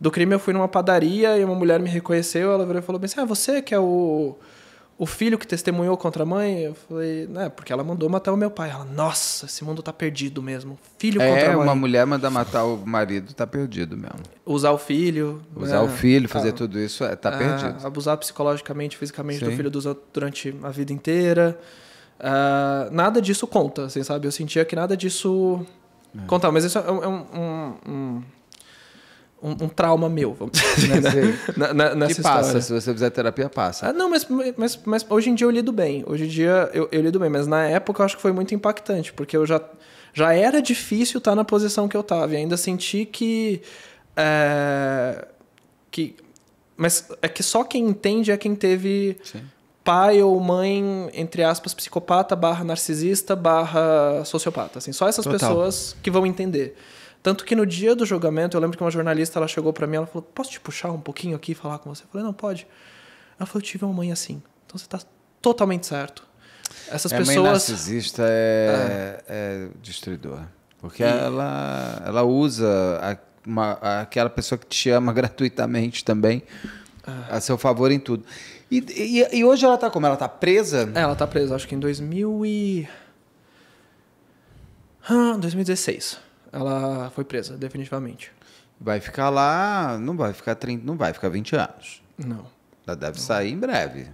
do crime, eu fui numa padaria e uma mulher me reconheceu. Ela virou e falou bem assim: Ah, você que é o o filho que testemunhou contra a mãe, eu falei, né, porque ela mandou matar o meu pai. Ela, nossa, esse mundo tá perdido mesmo. Filho é, contra a mãe. É, uma mulher mandar matar o marido tá perdido mesmo. Usar o filho. Usar é, o filho, fazer ah, tudo isso, é, tá ah, perdido. Abusar psicologicamente, fisicamente Sim. do filho dos outros durante a vida inteira. Uh, nada disso conta, assim, sabe? Eu sentia que nada disso é. contava. Mas isso é um, é um, um um, um, trauma meu, vamos dizer assim, né? na, na, nessa que passa, história. se você fizer terapia, passa. Ah, não, mas, mas, mas hoje em dia eu lido bem. Hoje em dia eu, eu lido bem, mas na época eu acho que foi muito impactante, porque eu já, já era difícil estar tá na posição que eu estava e ainda senti que... É, que mas é que só quem entende é quem teve... Sim pai ou mãe, entre aspas, psicopata barra narcisista barra sociopata. Assim, só essas Total. pessoas que vão entender. Tanto que no dia do julgamento, eu lembro que uma jornalista ela chegou para mim, ela falou: "Posso te puxar um pouquinho aqui e falar com você?" Eu falei: "Não pode". Ela falou: "Eu tive uma mãe assim. Então você tá totalmente certo." Essas é, pessoas mãe narcisista é, ah. é. é destruidora, porque e... ela ela usa a, uma, aquela pessoa que te ama gratuitamente também ah. a seu favor em tudo. E, e, e hoje ela tá como? Ela tá presa? É, ela tá presa, acho que em 2000 e... Ah, 2016 ela foi presa, definitivamente. Vai ficar lá, não vai ficar 30, não vai ficar 20 anos. Não. Ela deve não. sair em breve.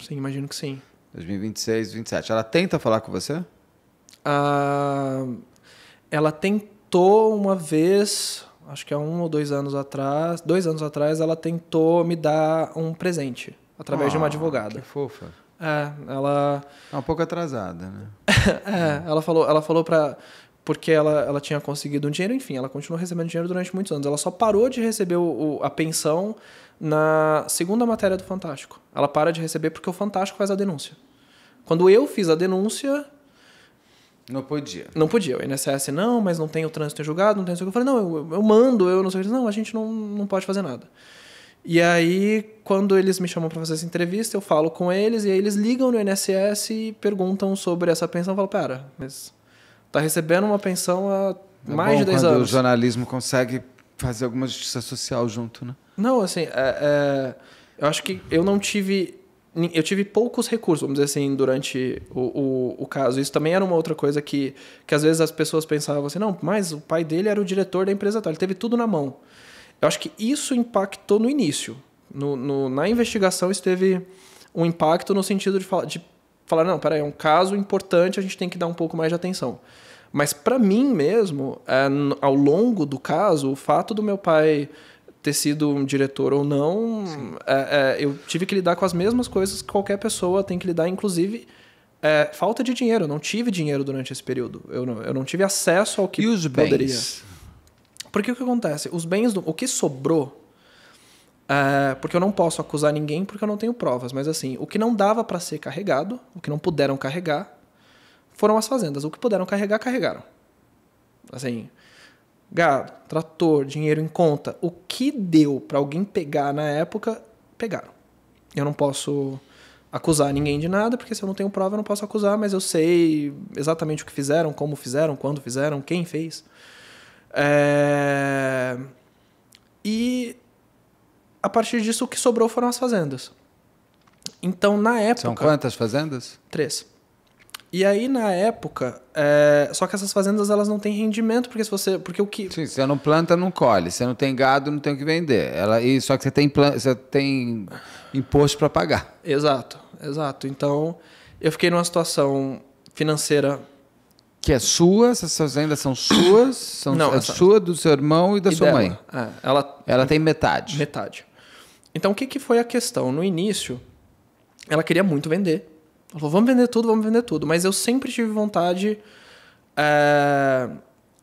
Sim, imagino que sim. 2026, 2027. Ela tenta falar com você? Ah, ela tentou uma vez, acho que há um ou dois anos atrás, dois anos atrás, ela tentou me dar um presente através oh, de uma ah, advogada. Que fofa. É, ela. É um pouco atrasada, né? é, ela falou, ela falou para porque ela, ela tinha conseguido um dinheiro, enfim, ela continuou recebendo dinheiro durante muitos anos. Ela só parou de receber o, o, a pensão na segunda matéria do Fantástico. Ela para de receber porque o Fantástico faz a denúncia. Quando eu fiz a denúncia. Não podia. Não podia. O INSS, não, mas não tem o trânsito em julgado, não tem isso. Eu falei, não, eu, eu mando, eu não sei o que. Não, a gente não, não pode fazer nada. E aí, quando eles me chamam para fazer essa entrevista, eu falo com eles e aí eles ligam no INSS e perguntam sobre essa pensão. Eu falo, pera, mas está recebendo uma pensão há é mais de 10 anos. o jornalismo consegue fazer alguma justiça social junto, né? Não, assim, é, é eu acho que eu não tive eu tive poucos recursos, vamos dizer assim, durante o, o, o, caso. Isso também era uma outra coisa que, que às vezes as pessoas pensavam assim, não, mas o pai dele era o diretor da empresa tal, ele teve tudo na mão. Eu acho que isso impactou no início. No, no na investigação isso teve um impacto no sentido de, falar, de falar, não, peraí, é um caso importante, a gente tem que dar um pouco mais de atenção. Mas para mim mesmo, é, ao longo do caso, o fato do meu pai ter sido um diretor ou não, é, é, eu tive que lidar com as mesmas coisas que qualquer pessoa tem que lidar, inclusive é, falta de dinheiro. Eu não tive dinheiro durante esse período. Eu não, eu não tive acesso ao que e os poderia. Bens? Porque o que acontece? Os bens, do, o que sobrou é, porque eu não posso acusar ninguém porque eu não tenho provas. Mas assim, o que não dava para ser carregado, o que não puderam carregar, foram as fazendas. O que puderam carregar, carregaram. Assim, gado, trator, dinheiro em conta. O que deu para alguém pegar na época, pegaram. Eu não posso acusar ninguém de nada, porque se eu não tenho prova eu não posso acusar, mas eu sei exatamente o que fizeram, como fizeram, quando fizeram, quem fez. É... E a partir disso, o que sobrou foram as fazendas. Então, na época. São quantas fazendas? Três. E aí, na época, é... só que essas fazendas elas não têm rendimento, porque se você. Porque o que. Sim, você não planta, não colhe. Você não tem gado, não tem o que vender. Ela... E só que você tem, plan... você tem imposto para pagar. Exato, exato. Então, eu fiquei numa situação financeira. Que é sua, essas fazendas são suas, são não, é essa... sua, do seu irmão e da e sua dela. mãe. É, ela... ela tem metade. Metade. Então, o que, que foi a questão? No início, ela queria muito vender. Ela falou, vamos vender tudo, vamos vender tudo. Mas eu sempre tive vontade... É...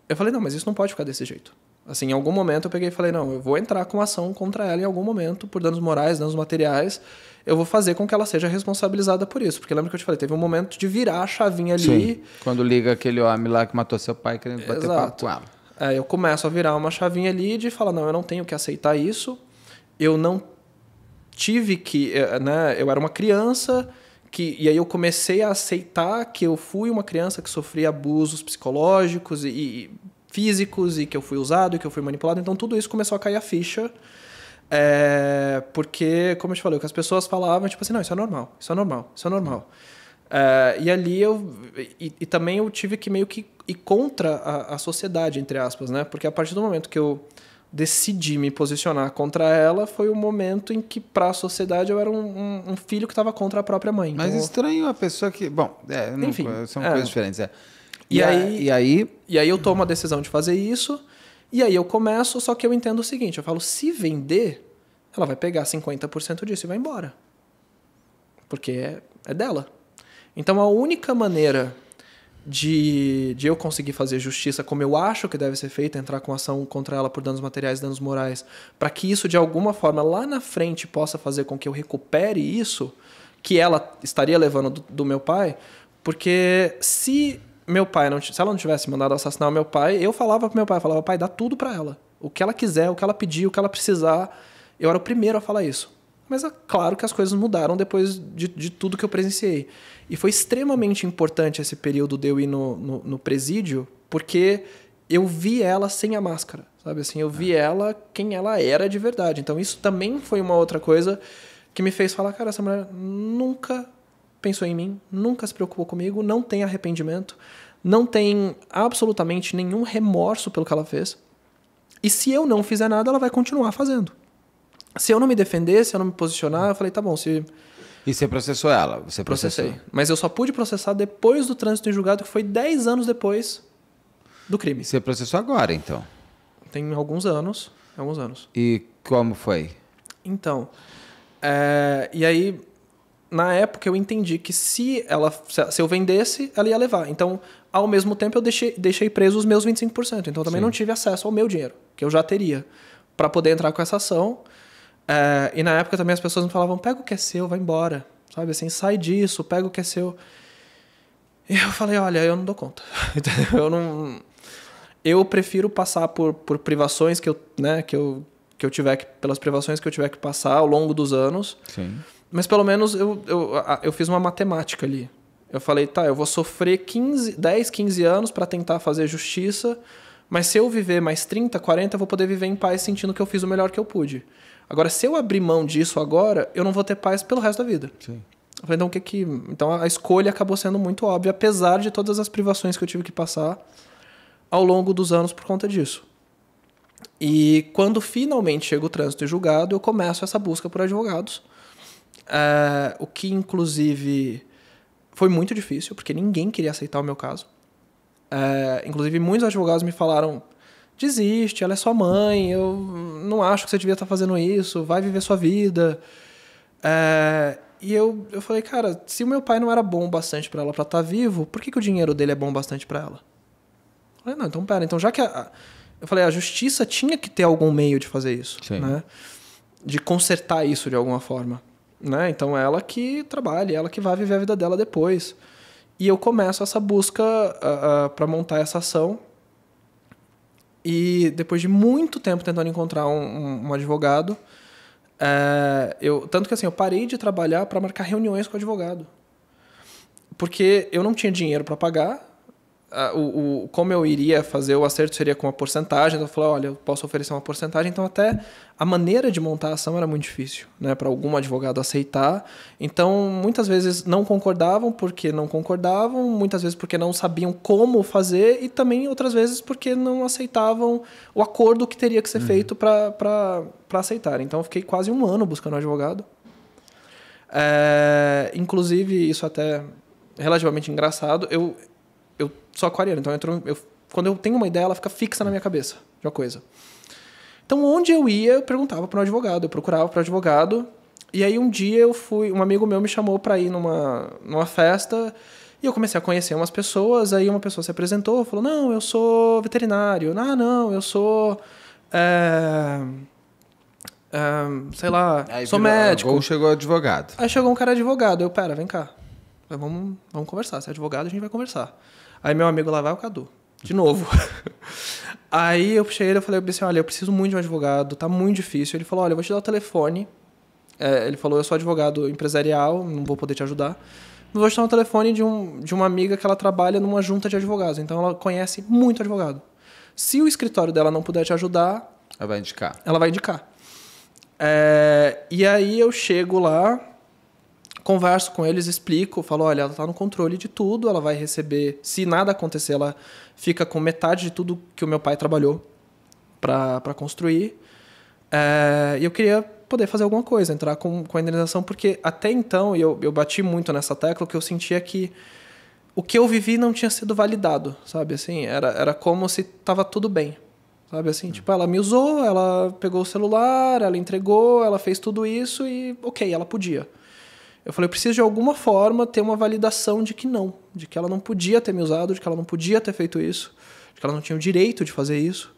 Eu falei, não, mas isso não pode ficar desse jeito. Assim, em algum momento eu peguei e falei, não, eu vou entrar com ação contra ela em algum momento, por danos morais, danos materiais. Eu vou fazer com que ela seja responsabilizada por isso. Porque lembra que eu te falei, teve um momento de virar a chavinha ali. Sim. Quando liga aquele homem lá que matou seu pai querendo Exato. bater papo com ela. É, eu começo a virar uma chavinha ali de falar, não, eu não tenho que aceitar isso. Eu não tive que, eh, né, eu era uma criança que e aí eu comecei a aceitar que eu fui uma criança que sofria abusos psicológicos e, e físicos e que eu fui usado e que eu fui manipulado. Então tudo isso começou a cair a ficha. É, porque, como eu te falei, o que as pessoas falavam, tipo assim, não, isso é normal, isso é normal, isso é normal. É, e ali eu. E, e, também eu tive que meio que ir contra a, a sociedade, entre aspas, né? Porque a partir do momento que eu decidi me posicionar contra ela foi o momento em que, para a sociedade, eu era um, um, um filho que estava contra a própria mãe. Mas então... estranho a pessoa que. Bom, é, não, Enfim, são é. coisas diferentes. É. E, e, aí, e, aí, e aí eu tomo a decisão de fazer isso, e aí eu começo, só que eu entendo o seguinte: eu falo, se vender, ela vai pegar 50% disso e vai embora. Porque é, é dela. Então a única maneira de, de eu conseguir fazer justiça como eu acho que deve ser feita, entrar com ação contra ela por danos materiais, danos morais, para que isso de alguma forma lá na frente possa fazer com que eu recupere isso que ela estaria levando do, do meu pai, porque se meu pai não, se ela não tivesse mandado assassinar o meu pai, eu falava pro meu pai, falava pai, dá tudo para ela, o que ela quiser, o que ela pedir, o que ela precisar, eu era o primeiro a falar isso. Mas é claro que as coisas mudaram depois de, de tudo que eu presenciei. E foi extremamente importante esse período de eu ir no, no, no presídio, porque eu vi ela sem a máscara, sabe? Assim, eu vi é. ela quem ela era de verdade. Então isso também foi uma outra coisa que me fez falar, cara, essa mulher nunca pensou em mim, nunca se preocupou comigo, não tem arrependimento, não tem absolutamente nenhum remorso pelo que ela fez. E se eu não fizer nada, ela vai continuar fazendo. Se eu não me defender, se eu não me posicionar, eu falei, tá bom, se. E você processou ela? Você processou. Processei. Mas eu só pude processar depois do trânsito em julgado, que foi 10 anos depois do crime. Você processou agora, então? Tem alguns anos. Alguns anos. E como foi? Então. É, e aí, na época, eu entendi que se ela se eu vendesse, ela ia levar. Então, ao mesmo tempo, eu deixei, deixei preso os meus 25%. Então, eu também Sim. não tive acesso ao meu dinheiro, que eu já teria, para poder entrar com essa ação. É, e na época também as pessoas me falavam: pega o que é seu, vai embora. Sabe assim, sai disso, pega o que é seu. E eu falei: olha, eu não dou conta. eu não. Eu prefiro passar por, por privações que eu, né, que eu, que eu tiver que, pelas privações que eu tiver que passar ao longo dos anos. Sim. Mas pelo menos eu, eu, eu fiz uma matemática ali. Eu falei, tá, eu vou sofrer 15, 10, 15 anos para tentar fazer justiça, mas se eu viver mais 30, 40, eu vou poder viver em paz sentindo que eu fiz o melhor que eu pude. Agora, se eu abrir mão disso agora, eu não vou ter paz pelo resto da vida. Sim. Falei, então o que que. Então a escolha acabou sendo muito óbvia, apesar de todas as privações que eu tive que passar ao longo dos anos por conta disso. E quando finalmente chega o trânsito e julgado, eu começo essa busca por advogados. Eh, o que, inclusive, foi muito difícil, porque ninguém queria aceitar o meu caso. Eh, inclusive, muitos advogados me falaram: desiste, ela é sua mãe, eu não acho que você devia estar tá fazendo isso, vai viver sua vida. É, e eu, eu falei, cara, se o meu pai não era bom bastante para ela para estar tá vivo, por que, que o dinheiro dele é bom bastante para ela? Eu falei, não, então pera, então já que a, eu falei, a justiça tinha que ter algum meio de fazer isso, Sim. né? De consertar isso de alguma forma, né? Então é ela que trabalha, é ela que vai viver a vida dela depois. E eu começo essa busca uh, uh, para montar essa ação e depois de muito tempo tentando encontrar um, um, um advogado, é, eu tanto que assim eu parei de trabalhar para marcar reuniões com o advogado, porque eu não tinha dinheiro para pagar o, o, como eu iria fazer o acerto seria com uma porcentagem. Então eu falei, olha, eu posso oferecer uma porcentagem. Então até a maneira de montar a ação era muito difícil, né, para algum advogado aceitar. Então muitas vezes não concordavam porque não concordavam, muitas vezes porque não sabiam como fazer e também outras vezes porque não aceitavam o acordo que teria que ser uhum. feito para aceitar. Então eu fiquei quase um ano buscando um advogado. É, inclusive isso até relativamente engraçado. Eu sou aquariano, então eu entro, eu, quando eu tenho uma ideia, ela fica fixa na minha cabeça de uma coisa. Então, onde eu ia, eu perguntava para um advogado, eu procurava para um advogado. E aí, um dia, eu fui. Um amigo meu me chamou para ir numa, numa festa. E eu comecei a conhecer umas pessoas. Aí, uma pessoa se apresentou, falou: Não, eu sou veterinário. Ah, não, eu sou. É, é, sei lá, aí, sou médico. Ou chegou advogado. Aí chegou um cara advogado. Eu, pera, vem cá. Vamos, vamos conversar. Se é advogado, a gente vai conversar. Aí meu amigo lá vai o Cadu. De novo. Aí eu puxei ele, eu falei assim, olha, eu preciso muito de um advogado, tá muito difícil. Ele falou, olha, eu vou te dar o telefone. É, ele falou, eu sou advogado empresarial, não vou poder te ajudar. Mas vou te dar o telefone de, um, de uma amiga que ela trabalha numa junta de advogados. Então ela conhece muito advogado. Se o escritório dela não puder te ajudar... Ela vai indicar. Ela vai indicar. É, e aí eu chego lá, converso com eles, explico, falo, olha, ela está no controle de tudo, ela vai receber, se nada acontecer, ela fica com metade de tudo que o meu pai trabalhou para construir. Eh, e é, eu queria poder fazer alguma coisa, entrar com, com a indenização, porque até então, e eu, eu bati muito nessa tecla, que eu sentia é que o que eu vivi não tinha sido validado, sabe? Assim, era, era como se tava tudo bem, sabe? Assim, hum. tipo, ela me usou, ela pegou o celular, ela entregou, ela fez tudo isso e, ok, ela podia. Eu falei, eu preciso de alguma forma ter uma validação de que não, de que ela não podia ter me usado, de que ela não podia ter feito isso, de que ela não tinha o direito de fazer isso.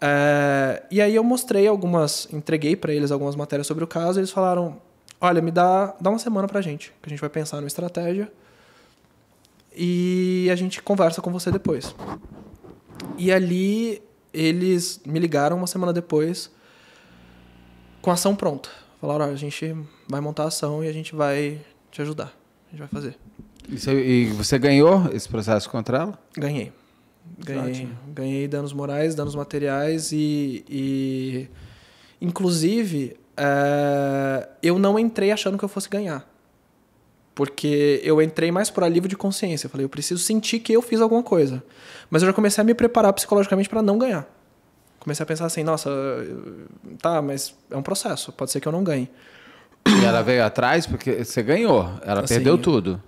É, e aí eu mostrei algumas, entreguei para eles algumas matérias sobre o caso, e eles falaram, olha, me dá, dá uma semana para a gente, que a gente vai pensar numa estratégia e a gente conversa com você depois. E ali eles me ligaram uma semana depois com a ação pronta. Falaram, olha, a gente vai montar a ação e a gente vai te ajudar. A gente vai fazer. E você, e você ganhou esse processo contra ela? Ganhei. Ganhei, ganhei danos morais, danos materiais e... e inclusive, é, eu não entrei achando que eu fosse ganhar. Porque eu entrei mais por alívio de consciência. Eu falei, eu preciso sentir que eu fiz alguma coisa. Mas eu já comecei a me preparar psicologicamente para não ganhar comecei a pensar assim, nossa, tá, mas é um processo, pode ser que eu não ganhe. E ela veio atrás porque você ganhou, ela assim, perdeu tudo.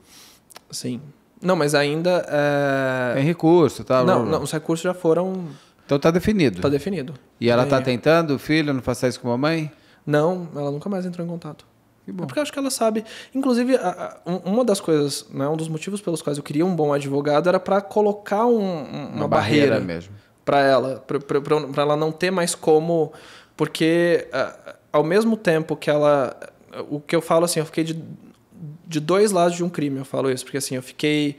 Sim. Não, mas ainda. É... Tem recurso, tá? Não, não, os recursos já foram. Então tá definido. Tá definido. E ela é. tá tentando, filho, não faça isso com a mamãe? Não, ela nunca mais entrou em contato. Que bom. É porque eu acho que ela sabe. Inclusive, a, a, uma das coisas, né, um dos motivos pelos quais eu queria um bom advogado era para colocar um, uma, uma barreira, barreira mesmo para ela, para ela não ter mais como, porque ah, ao mesmo tempo que ela, o que eu falo assim, eu fiquei de, de dois lados de um crime, eu falo isso, porque assim, eu fiquei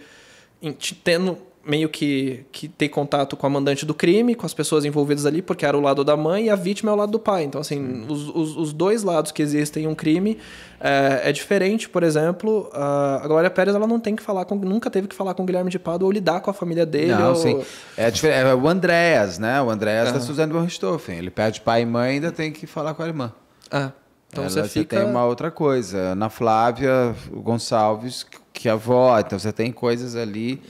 tendo meio que, que ter contato com a mandante do crime, com as pessoas envolvidas ali, porque era o lado da mãe e a vítima é o lado do pai. Então, assim, os, os, os dois lados que existem em um crime é, é diferente. Por exemplo, ah, a Glória Pérez ela não tem que falar com, nunca teve que falar com o Guilherme de Pado ou lidar com a família dele. Não, ou... sim. É, diferente, é o Andréas, né? O Andréas uhum. da Suzane von Richthofen. Ele perde pai e mãe ainda tem que falar com a irmã. Ah. Então ela, você fica... tem uma outra coisa. Ana Flávia Gonçalves, que é avó. Então você tem coisas ali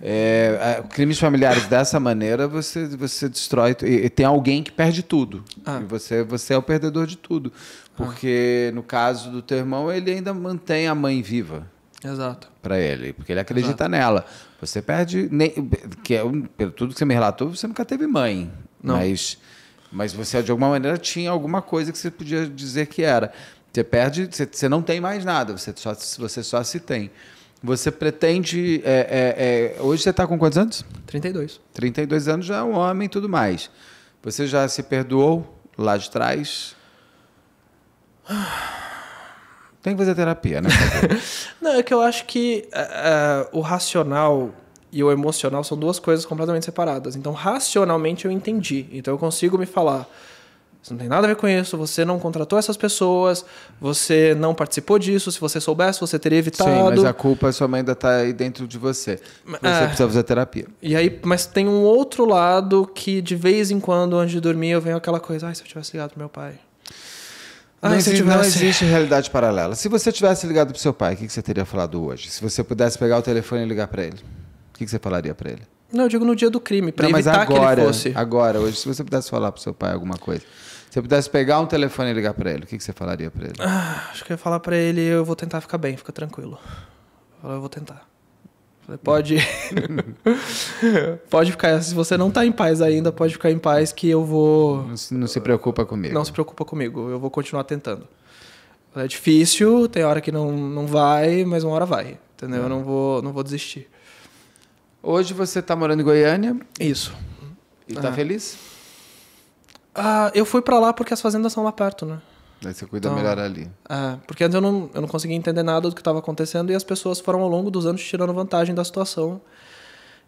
é, é, crimes familiares dessa maneira, você, você destrói. E, e tem alguém que perde tudo. Ah. E você, você é o perdedor de tudo. Porque ah. no caso do teu irmão, ele ainda mantém a mãe viva. Exato. Para ele, porque ele acredita Exato. nela. Você perde. Nem, que é, pelo tudo que você me relatou, você nunca teve mãe. Não. Mas, mas você, de alguma maneira, tinha alguma coisa que você podia dizer que era. Você perde, você, você não tem mais nada, você só, você só se tem. Você pretende. É, é, é, hoje você está com quantos anos? 32. 32 anos já é um homem e tudo mais. Você já se perdoou lá de trás? Tem que fazer terapia, né? Não, é que eu acho que uh, o racional e o emocional são duas coisas completamente separadas. Então, racionalmente eu entendi. Então, eu consigo me falar isso não tem nada a ver com isso, você não contratou essas pessoas, você não participou disso, se você soubesse, você teria evitado. Sim, mas a culpa sua mãe ainda está aí dentro de você. Você é. precisa fazer terapia. E aí, mas tem um outro lado que de vez em quando, antes de dormir, eu venho aquela coisa, ai, se eu tivesse ligado pro meu pai. Ai, não, se tivesse... não existe realidade paralela. Se você tivesse ligado pro seu pai, o que, que você teria falado hoje? Se você pudesse pegar o telefone e ligar para ele, o que, que você falaria para ele? Não, eu digo no dia do crime, para evitar agora, que ele fosse. Agora, hoje, se você pudesse falar pro seu pai alguma coisa você pudesse pegar um telefone e ligar para ele, o que, que você falaria para ele? Ah, acho que eu ia falar para ele, eu vou tentar ficar bem, fica tranquilo. Eu, falei, eu vou tentar. Falei, pode. pode ficar. Se você não tá em paz ainda, pode ficar em paz que eu vou. Não se, não se preocupa comigo. Não se preocupa comigo. Eu vou continuar tentando. É difícil, tem hora que não, não vai, mas uma hora vai. Entendeu? É. Eu não vou, não vou desistir. Hoje você tá morando em Goiânia? Isso. E tá ah. feliz? Ah, eu fui para lá porque as fazendas são lá perto, né? Daí você cuida então, melhor ali. É, porque antes eu não, eu não conseguia entender nada do que estava acontecendo e as pessoas foram ao longo dos anos tirando vantagem da situação.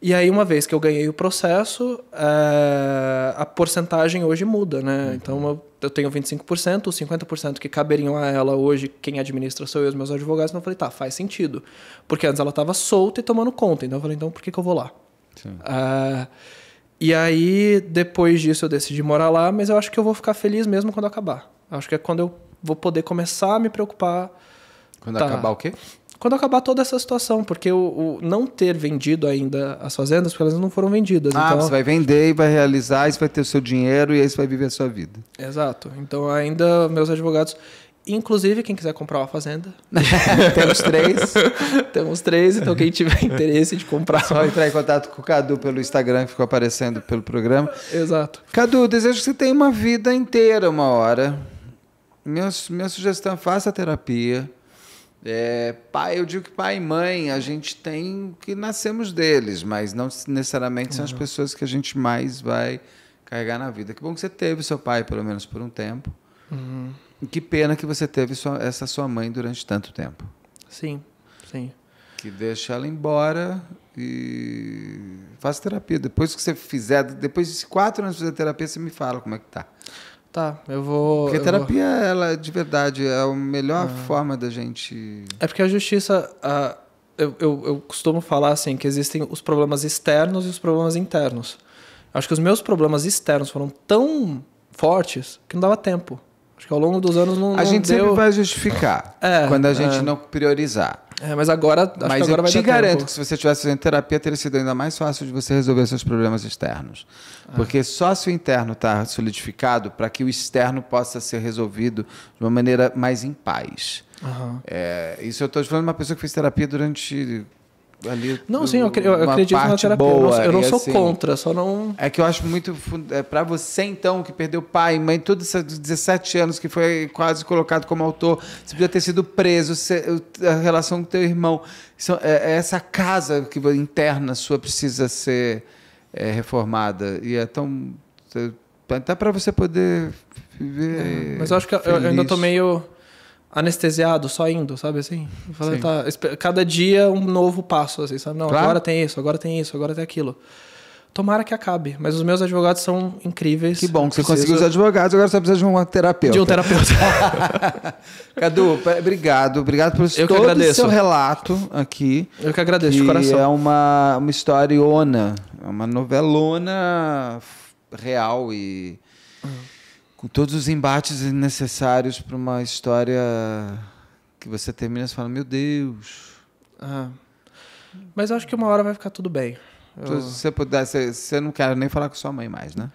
E aí, uma vez que eu ganhei o processo, é, a porcentagem hoje muda, né? Uhum. Então, eu, eu tenho 25%, os 50% que caberiam a ela hoje, quem administra sou eu e os meus advogados. Então, eu falei, tá, faz sentido. Porque antes ela estava solta e tomando conta. Então, eu falei, então, por que, que eu vou lá? Sim. É, e aí, depois disso, eu decidi morar lá, mas eu acho que eu vou ficar feliz mesmo quando acabar. Acho que é quando eu vou poder começar a me preocupar. Quando tá. acabar o quê? Quando acabar toda essa situação, porque o, o, não ter vendido ainda as fazendas, porque elas não foram vendidas. Ah, então... você vai vender e vai realizar, e você vai ter o seu dinheiro e aí você vai viver a sua vida. Exato. Então ainda meus advogados, Inclusive, quem quiser comprar uma fazenda. Temos três. Temos três, então quem tiver interesse de comprar. Só entrar em contato com o Cadu pelo Instagram que ficou aparecendo pelo programa. Exato. Cadu, desejo que você tenha uma vida inteira, uma hora. Minha, minha sugestão é faça terapia. É, pai, eu digo que pai e mãe, a gente tem que nascemos deles, mas não necessariamente são as uhum. pessoas que a gente mais vai carregar na vida. Que bom que você teve seu pai, pelo menos por um tempo. Uhum. Que pena que você teve sua, essa sua mãe durante tanto tempo. Sim, sim. Que deixa ela embora e faça terapia. Depois que você fizer, depois de quatro anos de fazer terapia, você me fala como é que tá. Tá, eu vou. Porque a terapia, vou... ela de verdade é a melhor ah. forma da gente. É porque a justiça. eu, eu, eu costumo falar assim que existem os problemas externos e os problemas internos. Acho que os meus problemas externos foram tão fortes que não dava tempo Acho que ao longo dos anos não. A não gente deu... sempre vai justificar é, quando a é. gente é. não priorizar. É, mas agora. mas agora eu te garanto tempo. que se você tivesse fazendo terapia, teria sido ainda mais fácil de você resolver seus problemas externos. Ah. Porque só se o interno está solidificado para que o externo possa ser resolvido de uma maneira mais em paz. Uhum. É, isso eu estou falando de uma pessoa que fez terapia durante ali. Não, sim, eu, eu acredito na terapia. Boa, eu não, eu não sou assim, contra, só não. É que eu acho muito. É, para você, então, que perdeu pai, mãe, todos esses 17 anos, que foi quase colocado como autor, você podia ter sido preso, a relação com teu irmão. Isso, é, é essa casa que interna sua precisa ser é, reformada. E é tão. Até para você poder viver. É, mas eu acho que eu, eu ainda tô meio anestesiado, só indo, sabe assim? Falei, tá, cada dia um novo passo, assim, sabe? Não, claro. agora tem isso, agora tem isso, agora tem aquilo. Tomara que acabe, mas os meus advogados são incríveis. Que bom que você conseguiu os advogados, agora você precisa de um terapeuta. De um terapeuta. Cadu, obrigado. Obrigado por Eu todo o seu relato aqui. Eu que agradeço, que de coração. é uma, uma historiona, é uma novelona real e... Uhum com todos os embates necessários para uma história que você termina e fala, meu Deus. Ah. Mas eu acho que uma hora vai ficar tudo bem. Eu... Se você puder, você, você não quer nem falar com sua mãe mais, né?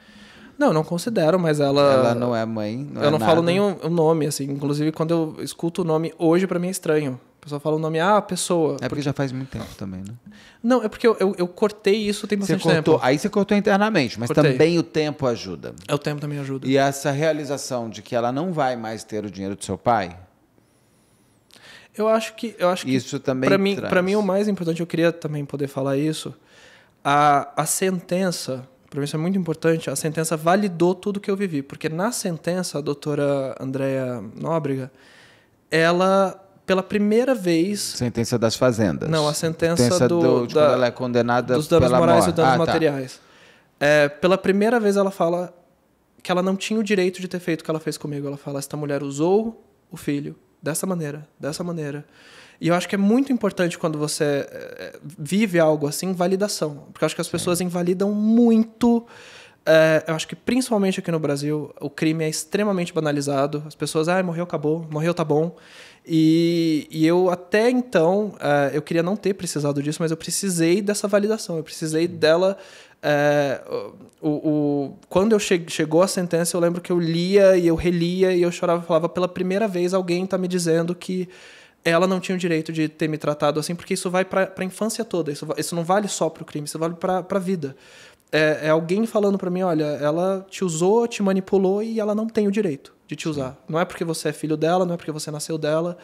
Não, não considero, mas ela. Ela não é mãe. Não eu é não nada. falo nem o nome, assim. Inclusive, quando eu escuto o nome hoje, para mim é estranho pessoa fala o nome, ah, pessoa. É porque já faz muito tempo também, né? Não, é porque eu, eu, eu cortei isso tem bastante você cortou, tempo. Aí você cortou internamente, mas cortei. também o tempo ajuda. É, o tempo também ajuda. E essa realização de que ela não vai mais ter o dinheiro do seu pai. Eu acho que. Eu acho isso que também. Para mim, para mim, o mais importante, eu queria também poder falar isso. A, a sentença, para mim isso é muito importante, a sentença validou tudo que eu vivi. Porque na sentença, a doutora Andréa Nóbrega, ela pela primeira vez. Sentença das fazendas. Não, a sentença, sentença do, do da, ela é condenada dos danos morais morte. e danos ah, tá. materiais. Tá. É, pela primeira vez ela fala que ela não tinha o direito de ter feito o que ela fez comigo. Ela fala: esta mulher usou o filho dessa maneira, dessa maneira. E eu acho que é muito importante quando você eh, eh, vive algo assim, validação. Porque eu acho que as pessoas invalidam muito. É, eu acho que principalmente aqui no Brasil, o crime é extremamente banalizado. As pessoas, ah, morreu, acabou, morreu, tá bom. E, e eu até então, eh, eu queria não ter precisado disso, mas eu precisei dessa validação, eu precisei uhum. dela. Eh, o, o, quando eu che chegou a sentença, eu lembro que eu lia e eu relia e eu chorava e falava: pela primeira vez alguém está me dizendo que ela não tinha o direito de ter me tratado assim, porque isso vai para a infância toda, isso, isso não vale só para o crime, isso vale para a vida. É, é, alguém falando para mim: olha, ela te usou, te manipulou e ela não tem o direito de te usar. Não é porque você é filho dela, não é porque você nasceu dela,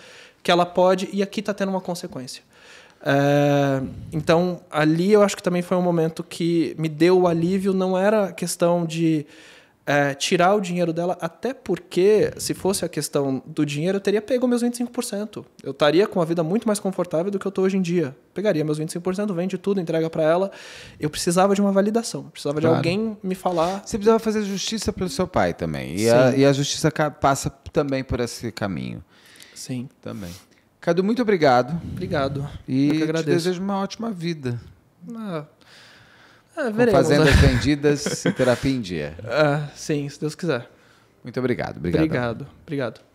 que ela pode, e aqui está tendo uma consequência. É, então, ali eu acho que também foi um momento que me deu o alívio, não era questão de é, tirar o dinheiro dela, até porque, se fosse a questão do dinheiro, eu teria pego meus 25%. Eu estaria com uma vida muito mais confortável do que eu estou hoje em dia. Pegaria meus 25%, vende tudo, entrega para ela. Eu precisava de uma validação, precisava claro. de alguém me falar. Você precisava fazer justiça pelo seu pai também. E, a, e a, justiça passa também por esse caminho. Sim. Também. Cadu, muito obrigado. Obrigado. E eu que agradeço. te desejo uma ótima vida. Ah. Ah, veremos, fazendas né? vendidas e terapia em dia. Ah, sim, se Deus quiser. Muito obrigado. Obrigado. Obrigado. obrigado.